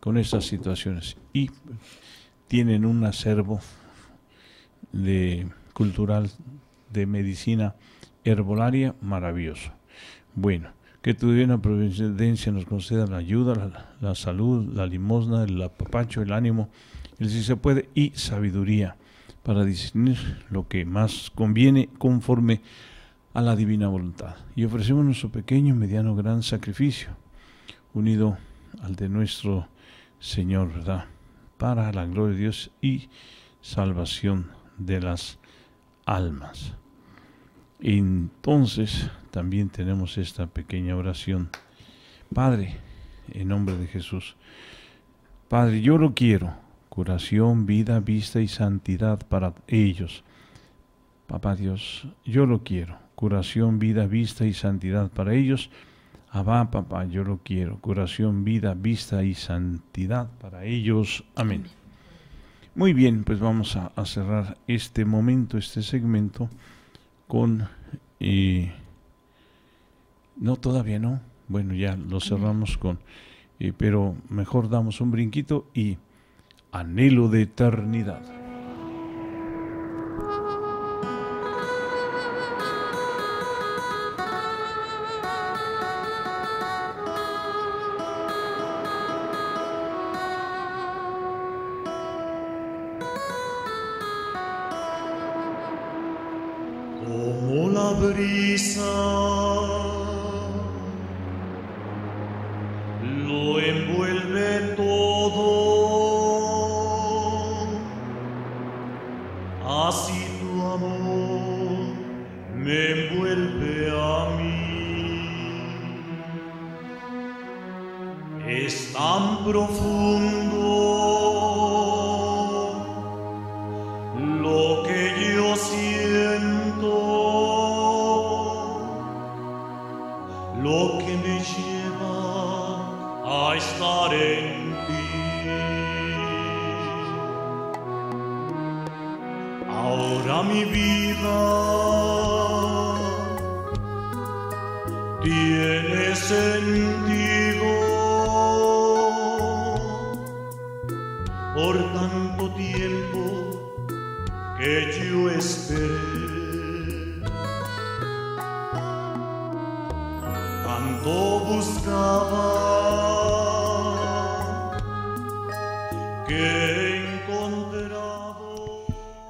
con estas situaciones? Y tienen un acervo de, cultural de medicina herbolaria maravilloso. Bueno, que tu divina providencia nos conceda la ayuda, la, la salud, la limosna, el apapacho, el ánimo, el si se puede, y sabiduría para discernir lo que más conviene conforme a la divina voluntad. Y ofrecemos nuestro pequeño, mediano, gran sacrificio, unido al de nuestro Señor, ¿verdad? Para la gloria de Dios y salvación de las almas. Entonces, también tenemos esta pequeña oración. Padre, en nombre de Jesús, Padre, yo lo quiero curación, vida, vista y santidad para ellos. Papá Dios, yo lo quiero. Curación, vida, vista y santidad para ellos. Abba, papá, yo lo quiero. Curación, vida, vista y santidad para ellos. Amén. Muy bien, pues vamos a, cerrar este momento, este segmento, con... Eh, no, todavía no. Bueno, ya lo cerramos con... Eh, pero mejor damos un brinquito y anhelo de eternidad.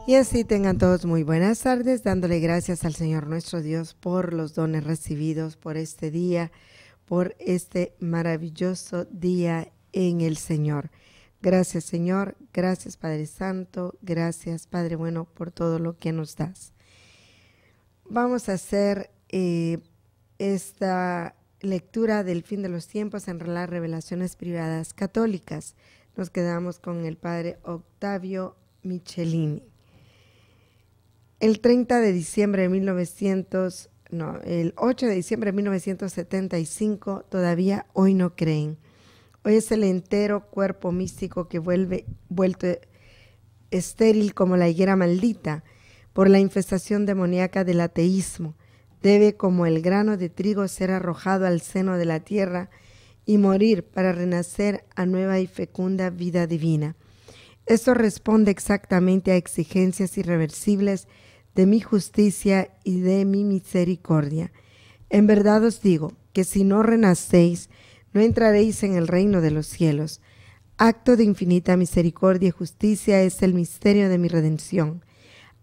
Y así tengan todos muy buenas tardes, dándole gracias al Señor nuestro Dios por los dones recibidos por este día, por este maravilloso día en el Señor. Gracias Señor, gracias Padre Santo, gracias Padre Bueno por todo lo que nos das. Vamos a hacer eh, esta lectura del fin de los tiempos en las revelaciones privadas católicas. Nos quedamos con el padre Octavio Michelini. El 30 de diciembre de 1900, no, el 8 de diciembre de 1975 todavía hoy no creen. Hoy es el entero cuerpo místico que vuelve vuelto estéril como la higuera maldita por la infestación demoníaca del ateísmo debe como el grano de trigo ser arrojado al seno de la tierra y morir para renacer a nueva y fecunda vida divina. Esto responde exactamente a exigencias irreversibles de mi justicia y de mi misericordia. En verdad os digo que si no renacéis, no entraréis en el reino de los cielos. Acto de infinita misericordia y justicia es el misterio de mi redención.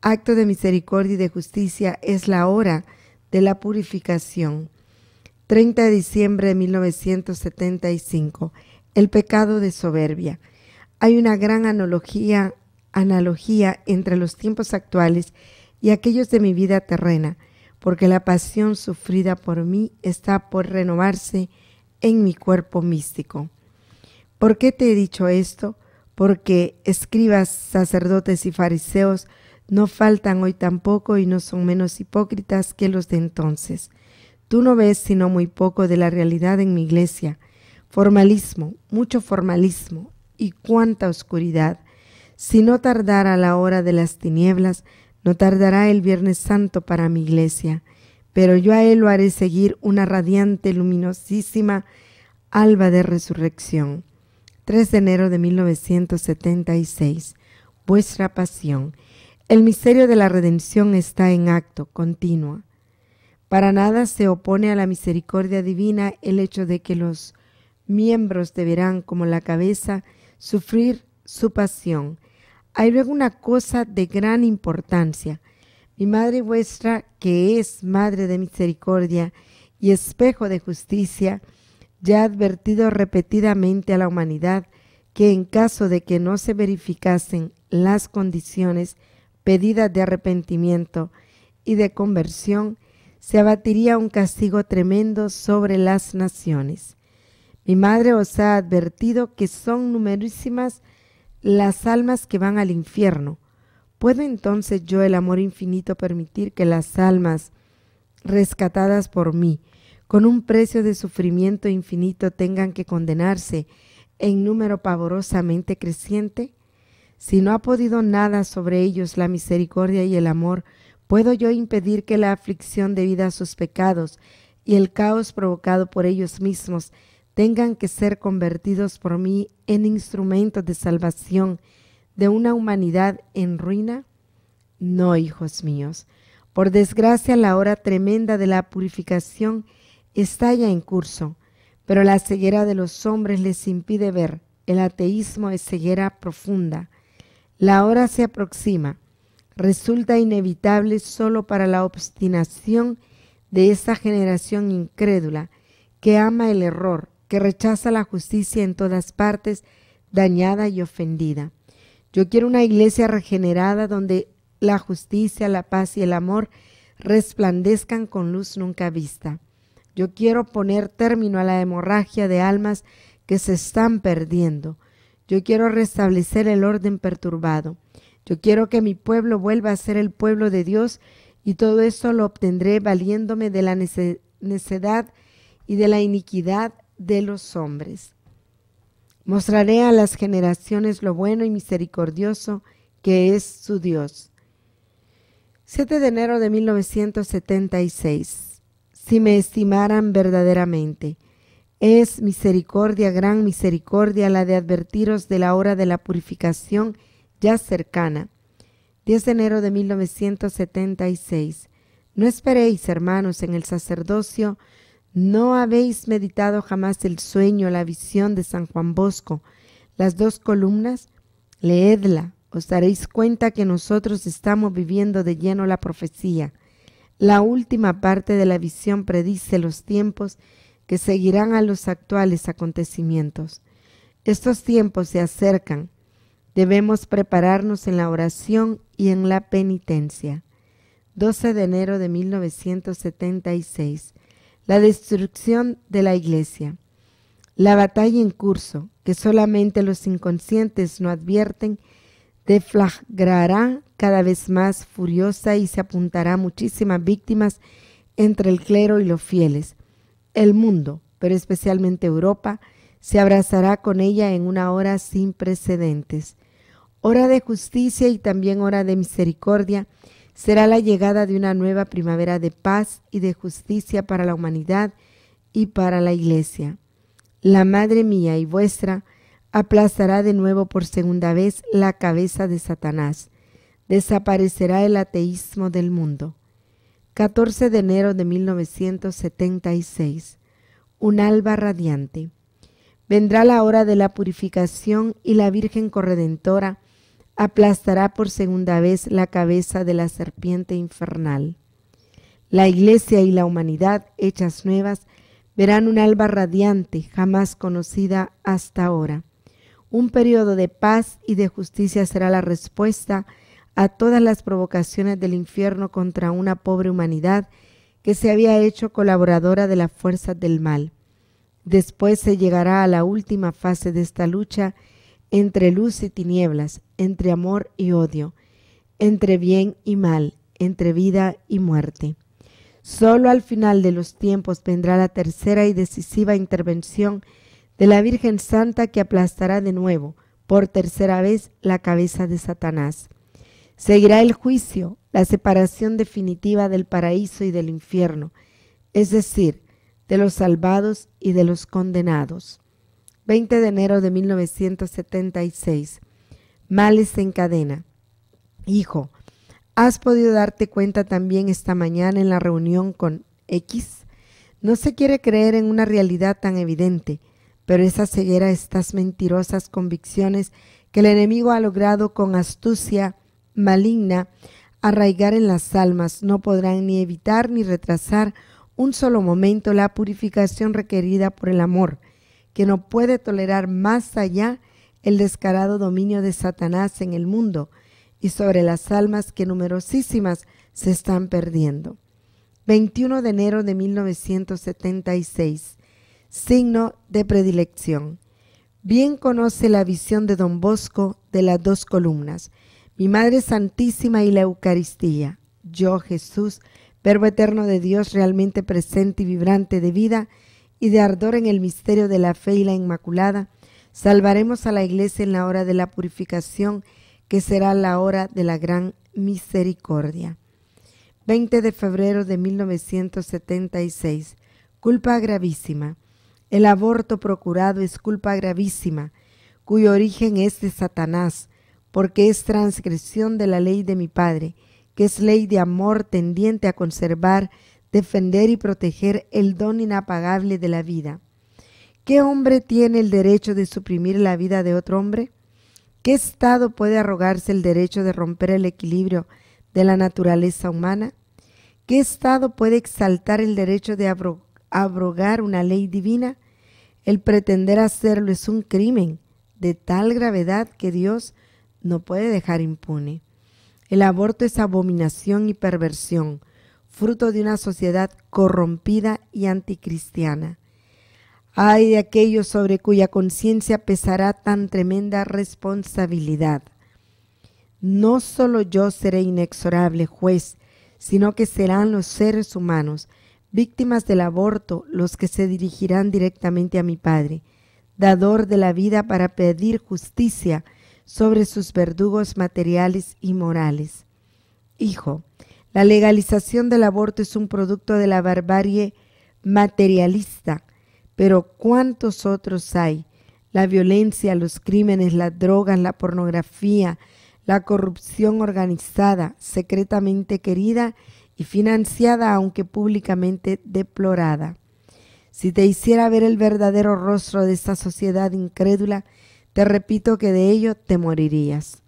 Acto de misericordia y de justicia es la hora de la purificación. 30 de diciembre de 1975. El pecado de soberbia. Hay una gran analogía, analogía entre los tiempos actuales y aquellos de mi vida terrena, porque la pasión sufrida por mí está por renovarse en mi cuerpo místico. ¿Por qué te he dicho esto? Porque escribas, sacerdotes y fariseos no faltan hoy tampoco y no son menos hipócritas que los de entonces. Tú no ves sino muy poco de la realidad en mi iglesia. Formalismo, mucho formalismo, y cuánta oscuridad. Si no tardara la hora de las tinieblas, no tardará el Viernes Santo para mi iglesia, pero yo a él lo haré seguir una radiante, luminosísima alba de resurrección. 3 de enero de 1976. Vuestra pasión. El misterio de la redención está en acto, continua. Para nada se opone a la misericordia divina el hecho de que los miembros deberán, como la cabeza, sufrir su pasión. Hay luego una cosa de gran importancia. Mi Madre vuestra, que es Madre de Misericordia y espejo de justicia, ya ha advertido repetidamente a la humanidad que en caso de que no se verificasen las condiciones pedidas de arrepentimiento y de conversión, se abatiría un castigo tremendo sobre las naciones. Mi madre os ha advertido que son numerísimas las almas que van al infierno. ¿Puedo entonces yo, el amor infinito, permitir que las almas rescatadas por mí, con un precio de sufrimiento infinito, tengan que condenarse en número pavorosamente creciente? Si no ha podido nada sobre ellos la misericordia y el amor, ¿puedo yo impedir que la aflicción debida a sus pecados y el caos provocado por ellos mismos tengan que ser convertidos por mí en instrumentos de salvación de una humanidad en ruina? No, hijos míos. Por desgracia, la hora tremenda de la purificación está ya en curso, pero la ceguera de los hombres les impide ver. El ateísmo es ceguera profunda. La hora se aproxima. Resulta inevitable solo para la obstinación de esa generación incrédula que ama el error, que rechaza la justicia en todas partes, dañada y ofendida. Yo quiero una iglesia regenerada donde la justicia, la paz y el amor resplandezcan con luz nunca vista. Yo quiero poner término a la hemorragia de almas que se están perdiendo. Yo quiero restablecer el orden perturbado. Yo quiero que mi pueblo vuelva a ser el pueblo de Dios y todo esto lo obtendré valiéndome de la necedad y de la iniquidad de los hombres. Mostraré a las generaciones lo bueno y misericordioso que es su Dios. 7 de enero de 1976. Si me estimaran verdaderamente, es misericordia, gran misericordia, la de advertiros de la hora de la purificación ya cercana. 10 de enero de 1976. No esperéis, hermanos, en el sacerdocio. No habéis meditado jamás el sueño, la visión de San Juan Bosco. Las dos columnas, leedla, os daréis cuenta que nosotros estamos viviendo de lleno la profecía. La última parte de la visión predice los tiempos que seguirán a los actuales acontecimientos. Estos tiempos se acercan. Debemos prepararnos en la oración y en la penitencia. 12 de enero de 1976. La destrucción de la iglesia. La batalla en curso, que solamente los inconscientes no advierten, deflagrará cada vez más furiosa y se apuntará muchísimas víctimas entre el clero y los fieles. El mundo, pero especialmente Europa, se abrazará con ella en una hora sin precedentes. Hora de justicia y también hora de misericordia será la llegada de una nueva primavera de paz y de justicia para la humanidad y para la Iglesia. La Madre mía y vuestra aplastará de nuevo por segunda vez la cabeza de Satanás. Desaparecerá el ateísmo del mundo. 14 de enero de 1976, un alba radiante. Vendrá la hora de la purificación y la Virgen Corredentora aplastará por segunda vez la cabeza de la serpiente infernal. La Iglesia y la humanidad hechas nuevas verán un alba radiante jamás conocida hasta ahora. Un periodo de paz y de justicia será la respuesta a todas las provocaciones del infierno contra una pobre humanidad que se había hecho colaboradora de las fuerzas del mal. Después se llegará a la última fase de esta lucha entre luz y tinieblas, entre amor y odio, entre bien y mal, entre vida y muerte. Solo al final de los tiempos vendrá la tercera y decisiva intervención de la Virgen Santa que aplastará de nuevo, por tercera vez, la cabeza de Satanás. Seguirá el juicio, la separación definitiva del paraíso y del infierno, es decir, de los salvados y de los condenados. 20 de enero de 1976. Males en cadena. Hijo, ¿has podido darte cuenta también esta mañana en la reunión con X? No se quiere creer en una realidad tan evidente, pero esa ceguera, estas mentirosas convicciones que el enemigo ha logrado con astucia maligna arraigar en las almas, no podrán ni evitar ni retrasar un solo momento la purificación requerida por el amor, que no puede tolerar más allá el descarado dominio de Satanás en el mundo y sobre las almas que numerosísimas se están perdiendo. 21 de enero de 1976. Signo de predilección. Bien conoce la visión de don Bosco de las dos columnas mi Madre Santísima y la Eucaristía. Yo, Jesús, Verbo eterno de Dios, realmente presente y vibrante de vida y de ardor en el misterio de la fe y la Inmaculada, salvaremos a la Iglesia en la hora de la purificación, que será la hora de la gran misericordia. 20 de febrero de 1976. Culpa gravísima. El aborto procurado es culpa gravísima, cuyo origen es de Satanás porque es transgresión de la ley de mi Padre, que es ley de amor tendiente a conservar, defender y proteger el don inapagable de la vida. ¿Qué hombre tiene el derecho de suprimir la vida de otro hombre? ¿Qué Estado puede arrogarse el derecho de romper el equilibrio de la naturaleza humana? ¿Qué Estado puede exaltar el derecho de abrogar una ley divina? El pretender hacerlo es un crimen de tal gravedad que Dios no puede dejar impune. El aborto es abominación y perversión, fruto de una sociedad corrompida y anticristiana. Ay de aquellos sobre cuya conciencia pesará tan tremenda responsabilidad. No solo yo seré inexorable juez, sino que serán los seres humanos, víctimas del aborto, los que se dirigirán directamente a mi Padre, dador de la vida para pedir justicia sobre sus verdugos materiales y morales. Hijo, la legalización del aborto es un producto de la barbarie materialista, pero ¿cuántos otros hay? La violencia, los crímenes, las drogas, la pornografía, la corrupción organizada, secretamente querida y financiada aunque públicamente deplorada. Si te hiciera ver el verdadero rostro de esta sociedad incrédula, te repito que de ello te morirías.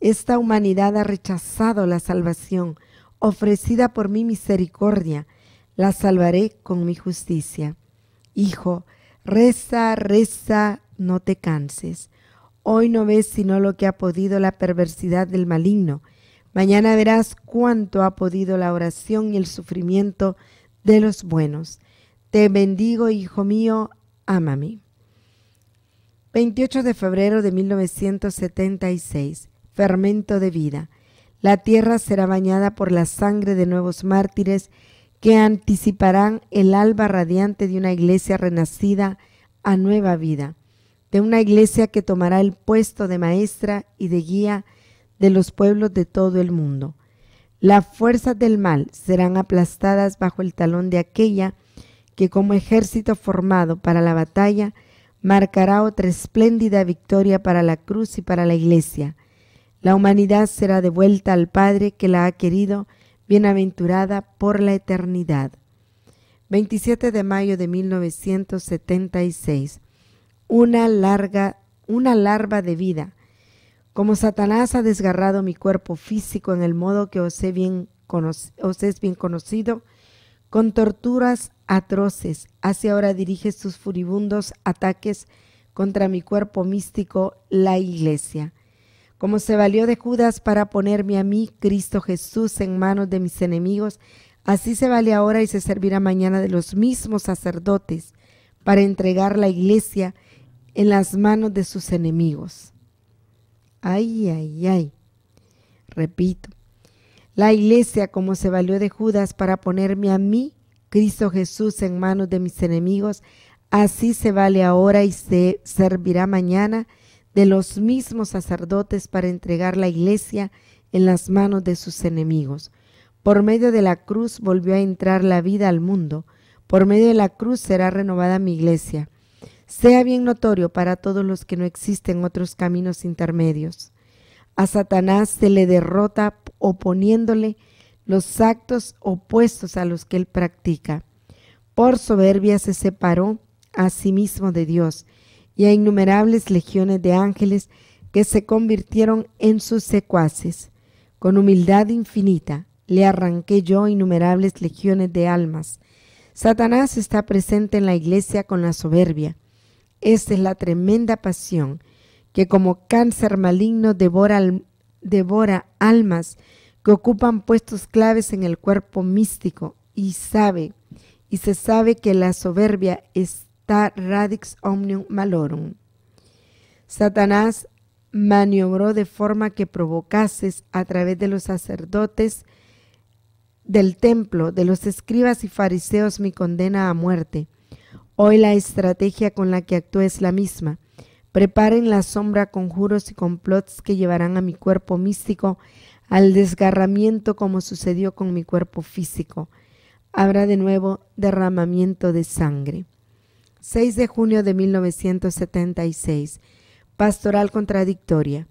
Esta humanidad ha rechazado la salvación ofrecida por mi misericordia. La salvaré con mi justicia. Hijo, reza, reza, no te canses. Hoy no ves sino lo que ha podido la perversidad del maligno. Mañana verás cuánto ha podido la oración y el sufrimiento de los buenos. Te bendigo, hijo mío, ámame. 28 de febrero de 1976, fermento de vida. La tierra será bañada por la sangre de nuevos mártires que anticiparán el alba radiante de una iglesia renacida a nueva vida, de una iglesia que tomará el puesto de maestra y de guía de los pueblos de todo el mundo. Las fuerzas del mal serán aplastadas bajo el talón de aquella que como ejército formado para la batalla marcará otra espléndida victoria para la cruz y para la iglesia. La humanidad será devuelta al Padre que la ha querido, bienaventurada por la eternidad. 27 de mayo de 1976. Una larga, una larva de vida. Como Satanás ha desgarrado mi cuerpo físico en el modo que os, os es bien conocido, con torturas atroces. Hacia ahora dirige sus furibundos ataques contra mi cuerpo místico, la iglesia. Como se valió de Judas para ponerme a mí, Cristo Jesús, en manos de mis enemigos, así se vale ahora y se servirá mañana de los mismos sacerdotes para entregar la iglesia en las manos de sus enemigos. Ay, ay, ay. Repito, la iglesia, como se valió de Judas para ponerme a mí, Cristo Jesús, en manos de mis enemigos, así se vale ahora y se servirá mañana de los mismos sacerdotes para entregar la iglesia en las manos de sus enemigos. Por medio de la cruz volvió a entrar la vida al mundo. Por medio de la cruz será renovada mi iglesia. Sea bien notorio para todos los que no existen otros caminos intermedios. A Satanás se le derrota oponiéndole los actos opuestos a los que él practica. Por soberbia se separó a sí mismo de Dios y a innumerables legiones de ángeles que se convirtieron en sus secuaces. Con humildad infinita le arranqué yo innumerables legiones de almas. Satanás está presente en la iglesia con la soberbia. Esta es la tremenda pasión que como cáncer maligno devora, almas que ocupan puestos claves en el cuerpo místico y sabe, y se sabe que la soberbia está radix omnium malorum. Satanás maniobró de forma que provocases a través de los sacerdotes del templo, de los escribas y fariseos mi condena a muerte. Hoy la estrategia con la que actúa es la misma. Preparen la sombra, conjuros y complots que llevarán a mi cuerpo místico al desgarramiento como sucedió con mi cuerpo físico. Habrá de nuevo derramamiento de sangre. 6 de junio de 1976. Pastoral contradictoria.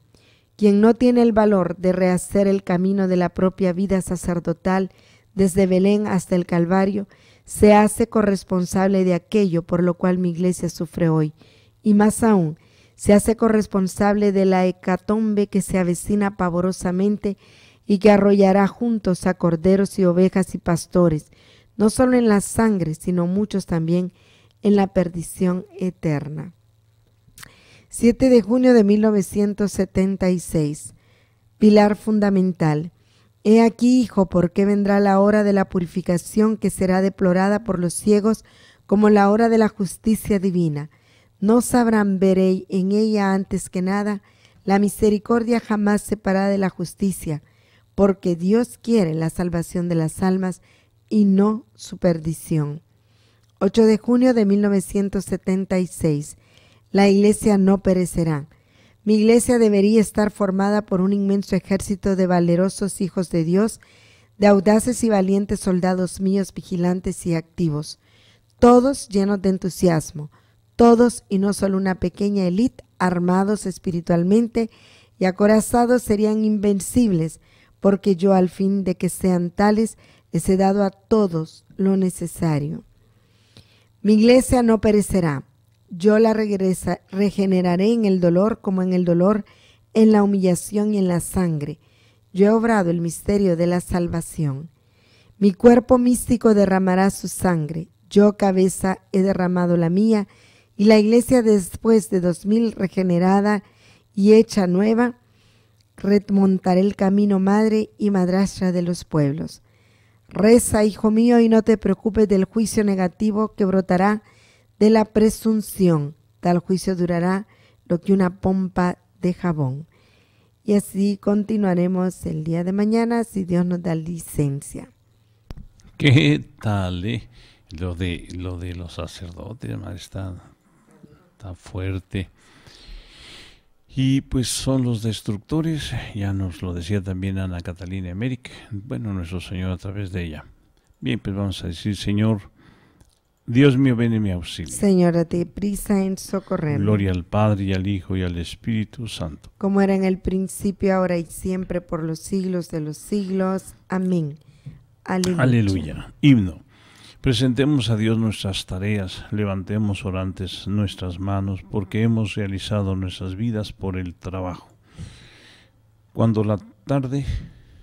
Quien no tiene el valor de rehacer el camino de la propia vida sacerdotal desde Belén hasta el Calvario, se hace corresponsable de aquello por lo cual mi iglesia sufre hoy, y más aún, se hace corresponsable de la hecatombe que se avecina pavorosamente y que arrollará juntos a corderos y ovejas y pastores, no solo en la sangre, sino muchos también en la perdición eterna. 7 de junio de 1976. Pilar fundamental. He aquí, hijo, por qué vendrá la hora de la purificación que será deplorada por los ciegos como la hora de la justicia divina. No sabrán ver en ella antes que nada la misericordia jamás separada de la justicia, porque Dios quiere la salvación de las almas y no su perdición. 8 de junio de 1976. La iglesia no perecerá. Mi iglesia debería estar formada por un inmenso ejército de valerosos hijos de Dios, de audaces y valientes soldados míos vigilantes y activos, todos llenos de entusiasmo, todos y no solo una pequeña élite, armados espiritualmente y acorazados serían invencibles, porque yo al fin de que sean tales les he dado a todos lo necesario. Mi iglesia no perecerá, yo la regresa, regeneraré en el dolor como en el dolor, en la humillación y en la sangre. Yo he obrado el misterio de la salvación. Mi cuerpo místico derramará su sangre, yo cabeza he derramado la mía, y la iglesia después de 2000 regenerada y hecha nueva, remontaré el camino madre y madrastra de los pueblos. Reza, hijo mío, y no te preocupes del juicio negativo que brotará de la presunción. Tal juicio durará lo que una pompa de jabón. Y así continuaremos el día de mañana si Dios nos da licencia. ¿Qué tal, eh? Lo de, lo de los sacerdotes, majestad fuerte. Y pues son los destructores, ya nos lo decía también Ana Catalina América, bueno, nuestro Señor a través de ella. Bien, pues vamos a decir, Señor, Dios mío, ven y mi auxilio. Señora te prisa en socorrer, Gloria al Padre y al Hijo y al Espíritu Santo. Como era en el principio, ahora y siempre, por los siglos de los siglos. Amén. Aleluya. Himno. Presentemos a Dios nuestras tareas, levantemos orantes nuestras manos, porque hemos realizado nuestras vidas por el trabajo. Cuando la tarde,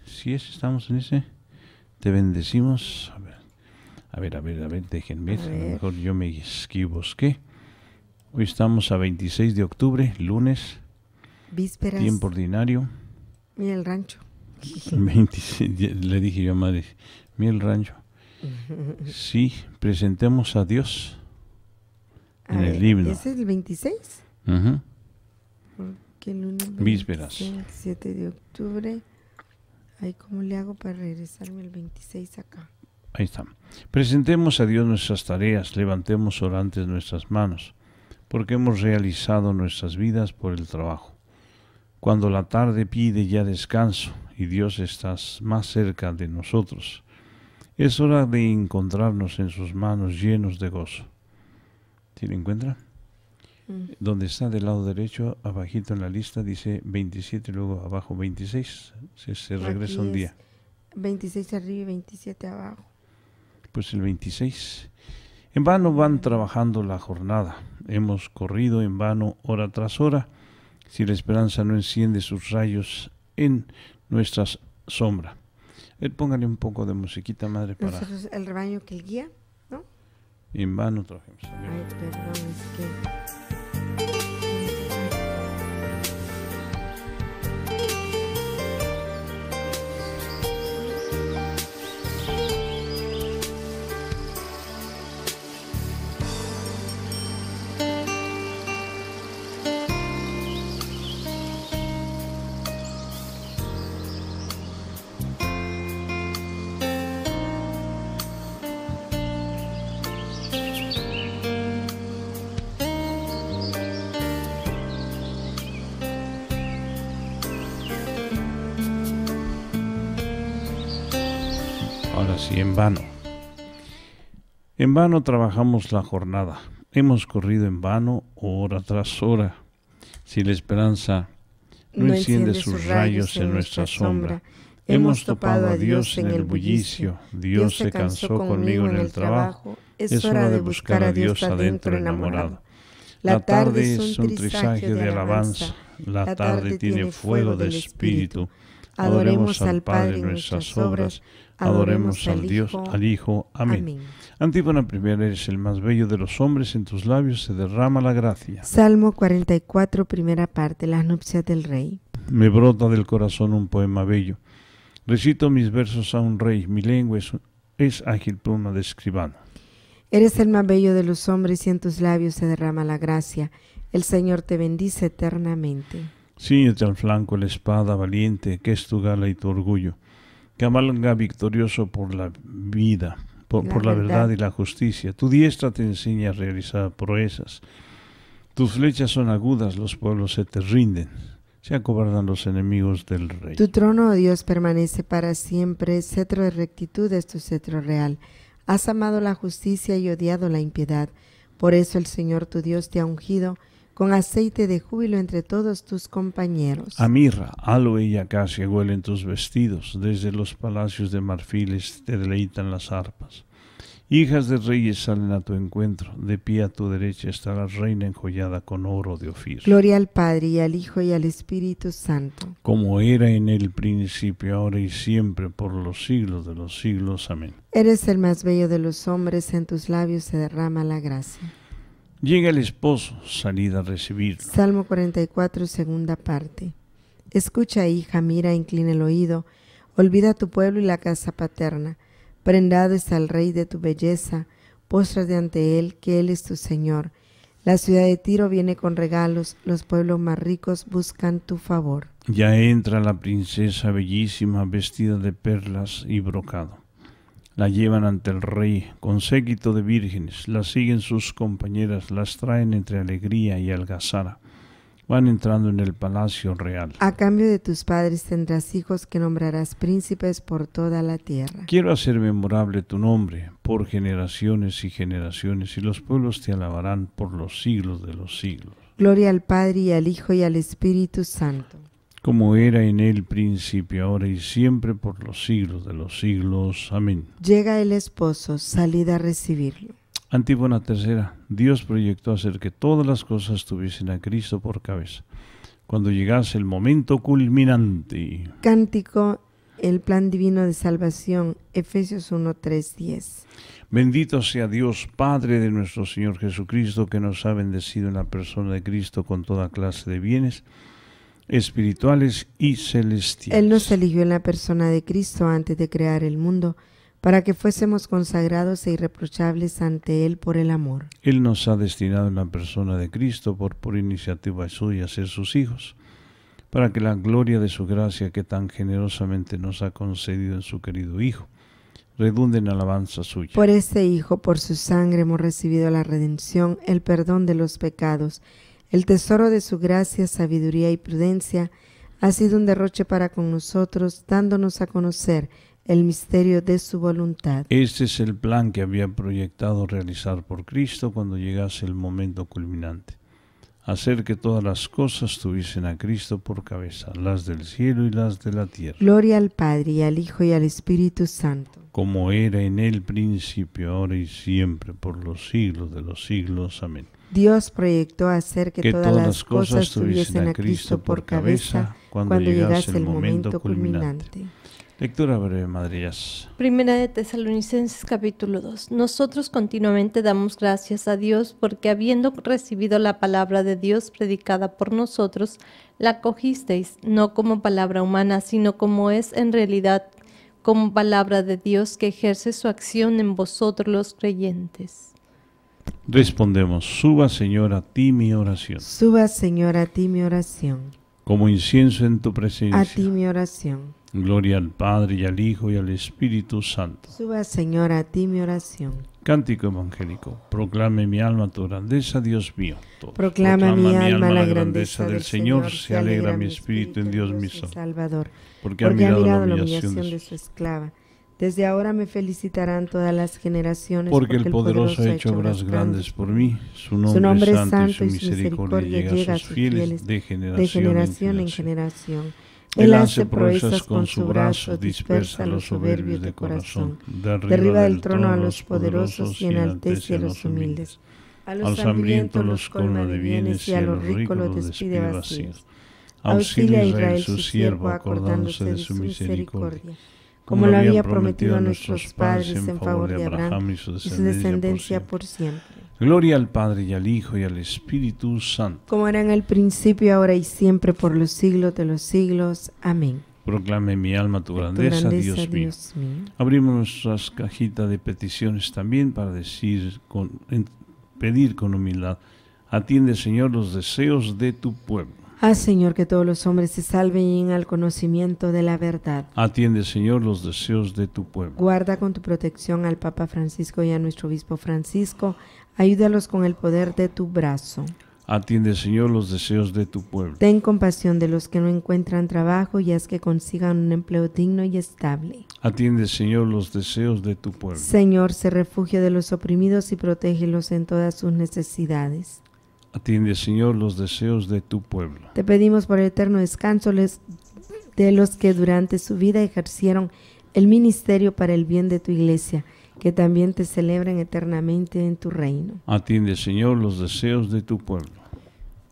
si es, estamos en ese, te bendecimos. A ver, a ver, a ver, déjenme, lo mejor yo me esquivosqué. Hoy estamos a 26 de octubre, lunes. Vísperas. Tiempo ordinario. el rancho. le dije yo a madre, el rancho. Sí, presentemos a Dios en el libro ¿Es el 26? Vísperas. 7 de octubre. ¿cómo le hago para regresarme el 26 acá? Ahí está. Presentemos a Dios nuestras tareas, levantemos orantes nuestras manos, porque hemos realizado nuestras vidas por el trabajo. Cuando la tarde pide ya descanso y Dios está más cerca de nosotros, es hora de encontrarnos en sus manos llenos de gozo. ¿Sí lo encuentra? Mm. Donde está del lado derecho, abajito en la lista, dice 27, luego abajo 26. Se, se regresa un día. 26 arriba y 27 abajo. Pues el 26. En vano van trabajando la jornada. Hemos corrido en vano hora tras hora. Si la esperanza no enciende sus rayos en nuestra sombra. Él eh, póngale un poco de musiquita madre para. Nosotros el rebaño que el guía, ¿no? Y en vano trajimos. Ay, perdón, es que. En vano trabajamos la jornada. Hemos corrido en vano hora tras hora. Si la esperanza no, enciende sus rayos en nuestra sombra, Hemos topado a Dios en el bullicio. Dios se cansó conmigo en el trabajo. Es hora de buscar a Dios adentro enamorado. La tarde es un trisaje de alabanza. La tarde tiene fuego de espíritu. Adoremos al Padre en nuestras obras Adoremos, al, Dios, al Hijo. Amén. Antífona primera, eres el más bello de los hombres, en tus labios se derrama la gracia. Salmo 44, primera parte, las nupcias del Rey. Me brota del corazón un poema bello. Recito mis versos a un rey, mi lengua es, es ágil pluma de escribano. Eres el más bello de los hombres y en tus labios se derrama la gracia. El Señor te bendice eternamente. Cíñete al flanco la espada valiente, que es tu gala y tu orgullo cabalga victorioso por la vida, por la, verdad. verdad y la justicia. Tu diestra te enseña a realizar proezas. Tus flechas son agudas, los pueblos se te rinden. Se acobardan los enemigos del rey. Tu trono, oh Dios, permanece para siempre. Cetro de rectitud es tu cetro real. Has amado la justicia y odiado la impiedad. Por eso el Señor tu Dios te ha ungido con aceite de júbilo entre todos tus compañeros. A mirra, aloe y acacia huelen tus vestidos, desde los palacios de marfiles te deleitan las arpas. Hijas de reyes salen a tu encuentro, de pie a tu derecha está la reina enjollada con oro de Ofir. Gloria al Padre y al Hijo y al Espíritu Santo. Como era en el principio, ahora y siempre, por los siglos de los siglos. Amén. Eres el más bello de los hombres, en tus labios se derrama la gracia. Llega el esposo, salida a recibir. Salmo 44, segunda parte. Escucha, hija, mira, inclina el oído, olvida tu pueblo y la casa paterna. Prendado está el rey de tu belleza, de ante él, que él es tu Señor. La ciudad de Tiro viene con regalos, los pueblos más ricos buscan tu favor. Ya entra la princesa bellísima, vestida de perlas y brocado. La llevan ante el rey con séquito de vírgenes, la siguen sus compañeras, las traen entre alegría y algazara. Van entrando en el palacio real. A cambio de tus padres tendrás hijos que nombrarás príncipes por toda la tierra. Quiero hacer memorable tu nombre por generaciones y generaciones, y los pueblos te alabarán por los siglos de los siglos. Gloria al Padre y al Hijo y al Espíritu Santo como era en el principio, ahora y siempre, por los siglos de los siglos. Amén. Llega el esposo, salida a recibirlo. Antífona tercera. Dios proyectó hacer que todas las cosas tuviesen a Cristo por cabeza. Cuando llegase el momento culminante. Cántico, el plan divino de salvación, Efesios 1, 3, 10. Bendito sea Dios, Padre de nuestro Señor Jesucristo, que nos ha bendecido en la persona de Cristo con toda clase de bienes espirituales y celestiales. Él nos eligió en la persona de Cristo antes de crear el mundo para que fuésemos consagrados e irreprochables ante Él por el amor. Él nos ha destinado en la persona de Cristo por, por iniciativa suya a ser sus hijos, para que la gloria de su gracia que tan generosamente nos ha concedido en su querido Hijo, redunde en alabanza suya. Por este Hijo, por su sangre hemos recibido la redención, el perdón de los pecados, el tesoro de su gracia, sabiduría y prudencia ha sido un derroche para con nosotros, dándonos a conocer el misterio de su voluntad. Este es el plan que había proyectado realizar por Cristo cuando llegase el momento culminante. Hacer que todas las cosas tuviesen a Cristo por cabeza, las del cielo y las de la tierra. Gloria al Padre y al Hijo y al Espíritu Santo. Como era en el principio, ahora y siempre, por los siglos de los siglos. Amén. Dios proyectó hacer que, todas, las cosas subiesen a Cristo por cabeza cuando, llegase el momento culminante. Lectura breve, Madrías. Primera de Tesalonicenses capítulo 2. Nosotros continuamente damos gracias a Dios porque habiendo recibido la palabra de Dios predicada por nosotros, la cogisteis, no como palabra humana, sino como es en realidad como palabra de Dios que ejerce su acción en vosotros los creyentes. Respondemos, suba Señor a ti mi oración. Suba Señor a ti mi oración. Como incienso en tu presencia. A ti mi oración. Gloria al Padre y al Hijo y al Espíritu Santo. Suba Señor a ti mi oración. Cántico evangélico. Proclame mi alma tu grandeza, Dios mío. Proclama, mi, alma la grandeza, del, Señor. Se alegra mi espíritu en Dios mi Salvador. Porque, ha mirado, la humillación de su esclava. Desde ahora me felicitarán todas las generaciones. Porque, el poderoso, ha hecho obras grandes por mí. Su nombre, es santo y su misericordia llega a sus de generación, de generación en generación. Él hace proezas con su brazo, dispersa a los soberbios de corazón, derriba del trono a los poderosos y enaltece a los humildes. A los hambrientos los colma de bienes y a los ricos los despide vacíos. Auxilia a Israel su siervo acordándose de su misericordia como lo había prometido a nuestros padres en favor de Abraham y su descendencia por siempre. Gloria al Padre y al Hijo y al Espíritu Santo. Como era en el principio, ahora y siempre, por los siglos de los siglos. Amén. Proclame mi alma tu grandeza, Dios, mío. Abrimos nuestras cajitas de peticiones también para decir, pedir con humildad. Atiende, Señor, los deseos de tu pueblo. Haz, Señor, que todos los hombres se salven al conocimiento de la verdad. Atiende, Señor, los deseos de tu pueblo. Guarda con tu protección al Papa Francisco y a nuestro Obispo Francisco. Ayúdalos con el poder de tu brazo. Atiende, Señor, los deseos de tu pueblo. Ten compasión de los que no encuentran trabajo y haz que consigan un empleo digno y estable. Atiende, Señor, los deseos de tu pueblo. Señor, se refugio de los oprimidos y protégelos en todas sus necesidades. Atiende, Señor, los deseos de tu pueblo. Te pedimos por el eterno descanso de los que durante su vida ejercieron el ministerio para el bien de tu iglesia, que también te celebren eternamente en tu reino. Atiende, Señor, los deseos de tu pueblo.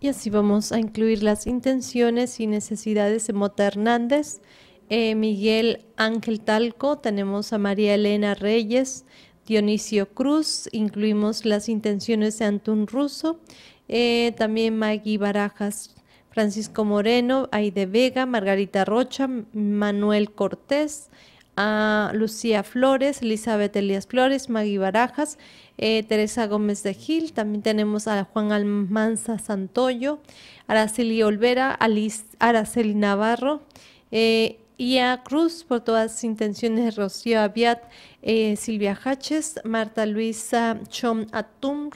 Y así vamos a incluir las intenciones y necesidades de Mota Hernández, eh, Miguel Ángel Talco, tenemos a María Elena Reyes, Dionisio Cruz, incluimos las intenciones de Antún Russo, eh, también Maggie Barajas, Francisco Moreno, Aide Vega, Margarita Rocha, Manuel Cortés, ah, Lucía Flores, Elizabeth Elías Flores, Maggie Barajas, eh, Teresa Gómez de Gil, también tenemos a Juan Almanza Santoyo, Araceli Olvera, Araceli Navarro, eh, Ia y a Cruz por todas sus intenciones, Rocío Aviat, Silvia Haches, Marta Luisa Chom Atung.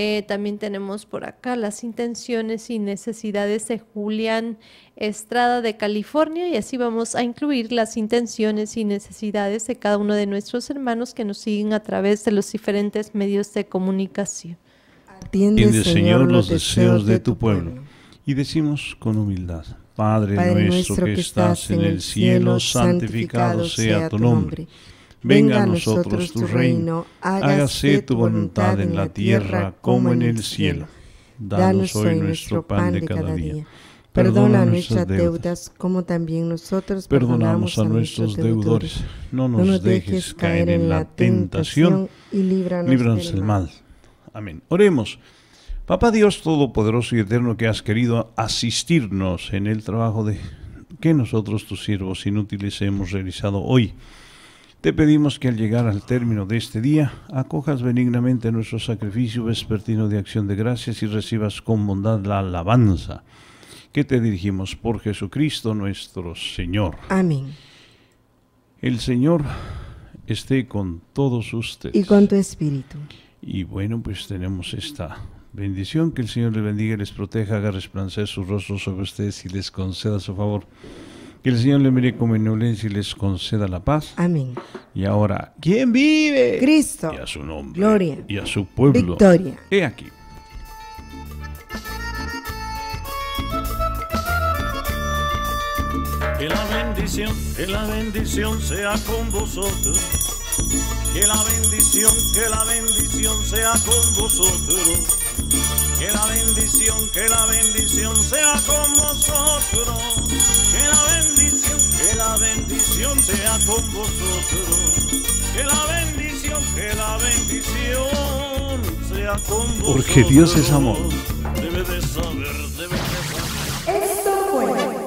Eh, también tenemos por acá las intenciones y necesidades de Julián Estrada de California y así vamos a incluir las intenciones y necesidades de cada uno de nuestros hermanos que nos siguen a través de los diferentes medios de comunicación. Atiende, Señor, los deseos de tu pueblo. Y decimos con humildad, Padre, nuestro que estás en el cielo, santificado, sea tu nombre Venga a nosotros tu reino, hágase tu voluntad en la tierra como en el cielo. Danos hoy nuestro pan de cada día. Perdona nuestras deudas como también nosotros perdonamos a nuestros deudores. No nos dejes caer en la tentación y líbranos del mal. Amén. Oremos. Papá Dios Todopoderoso y Eterno que has querido asistirnos en el trabajo de que nosotros tus siervos inútiles hemos realizado hoy. Te pedimos que al llegar al término de este día, acojas benignamente nuestro sacrificio vespertino de acción de gracias y recibas con bondad la alabanza que te dirigimos por Jesucristo nuestro Señor. Amén. El Señor esté con todos ustedes. Y con tu espíritu. Y bueno, pues tenemos esta bendición. Que el Señor les bendiga, y les proteja, haga resplandecer sus rostros sobre ustedes y les conceda su favor. Que el Señor le mire con benevolencia y les conceda la paz. Amén. Y ahora, ¿quién vive? Cristo. Y a su nombre. Gloria. Y a su pueblo. Victoria. He aquí. Que la bendición, que la bendición sea con vosotros que la bendición, que la bendición sea con vosotros. Que la bendición, que la bendición sea con vosotros. Que la bendición, que la bendición sea con vosotros. Que la bendición, que la bendición sea con vosotros. Porque Dios es amor. Debe de saber, debe de saber. Esto fue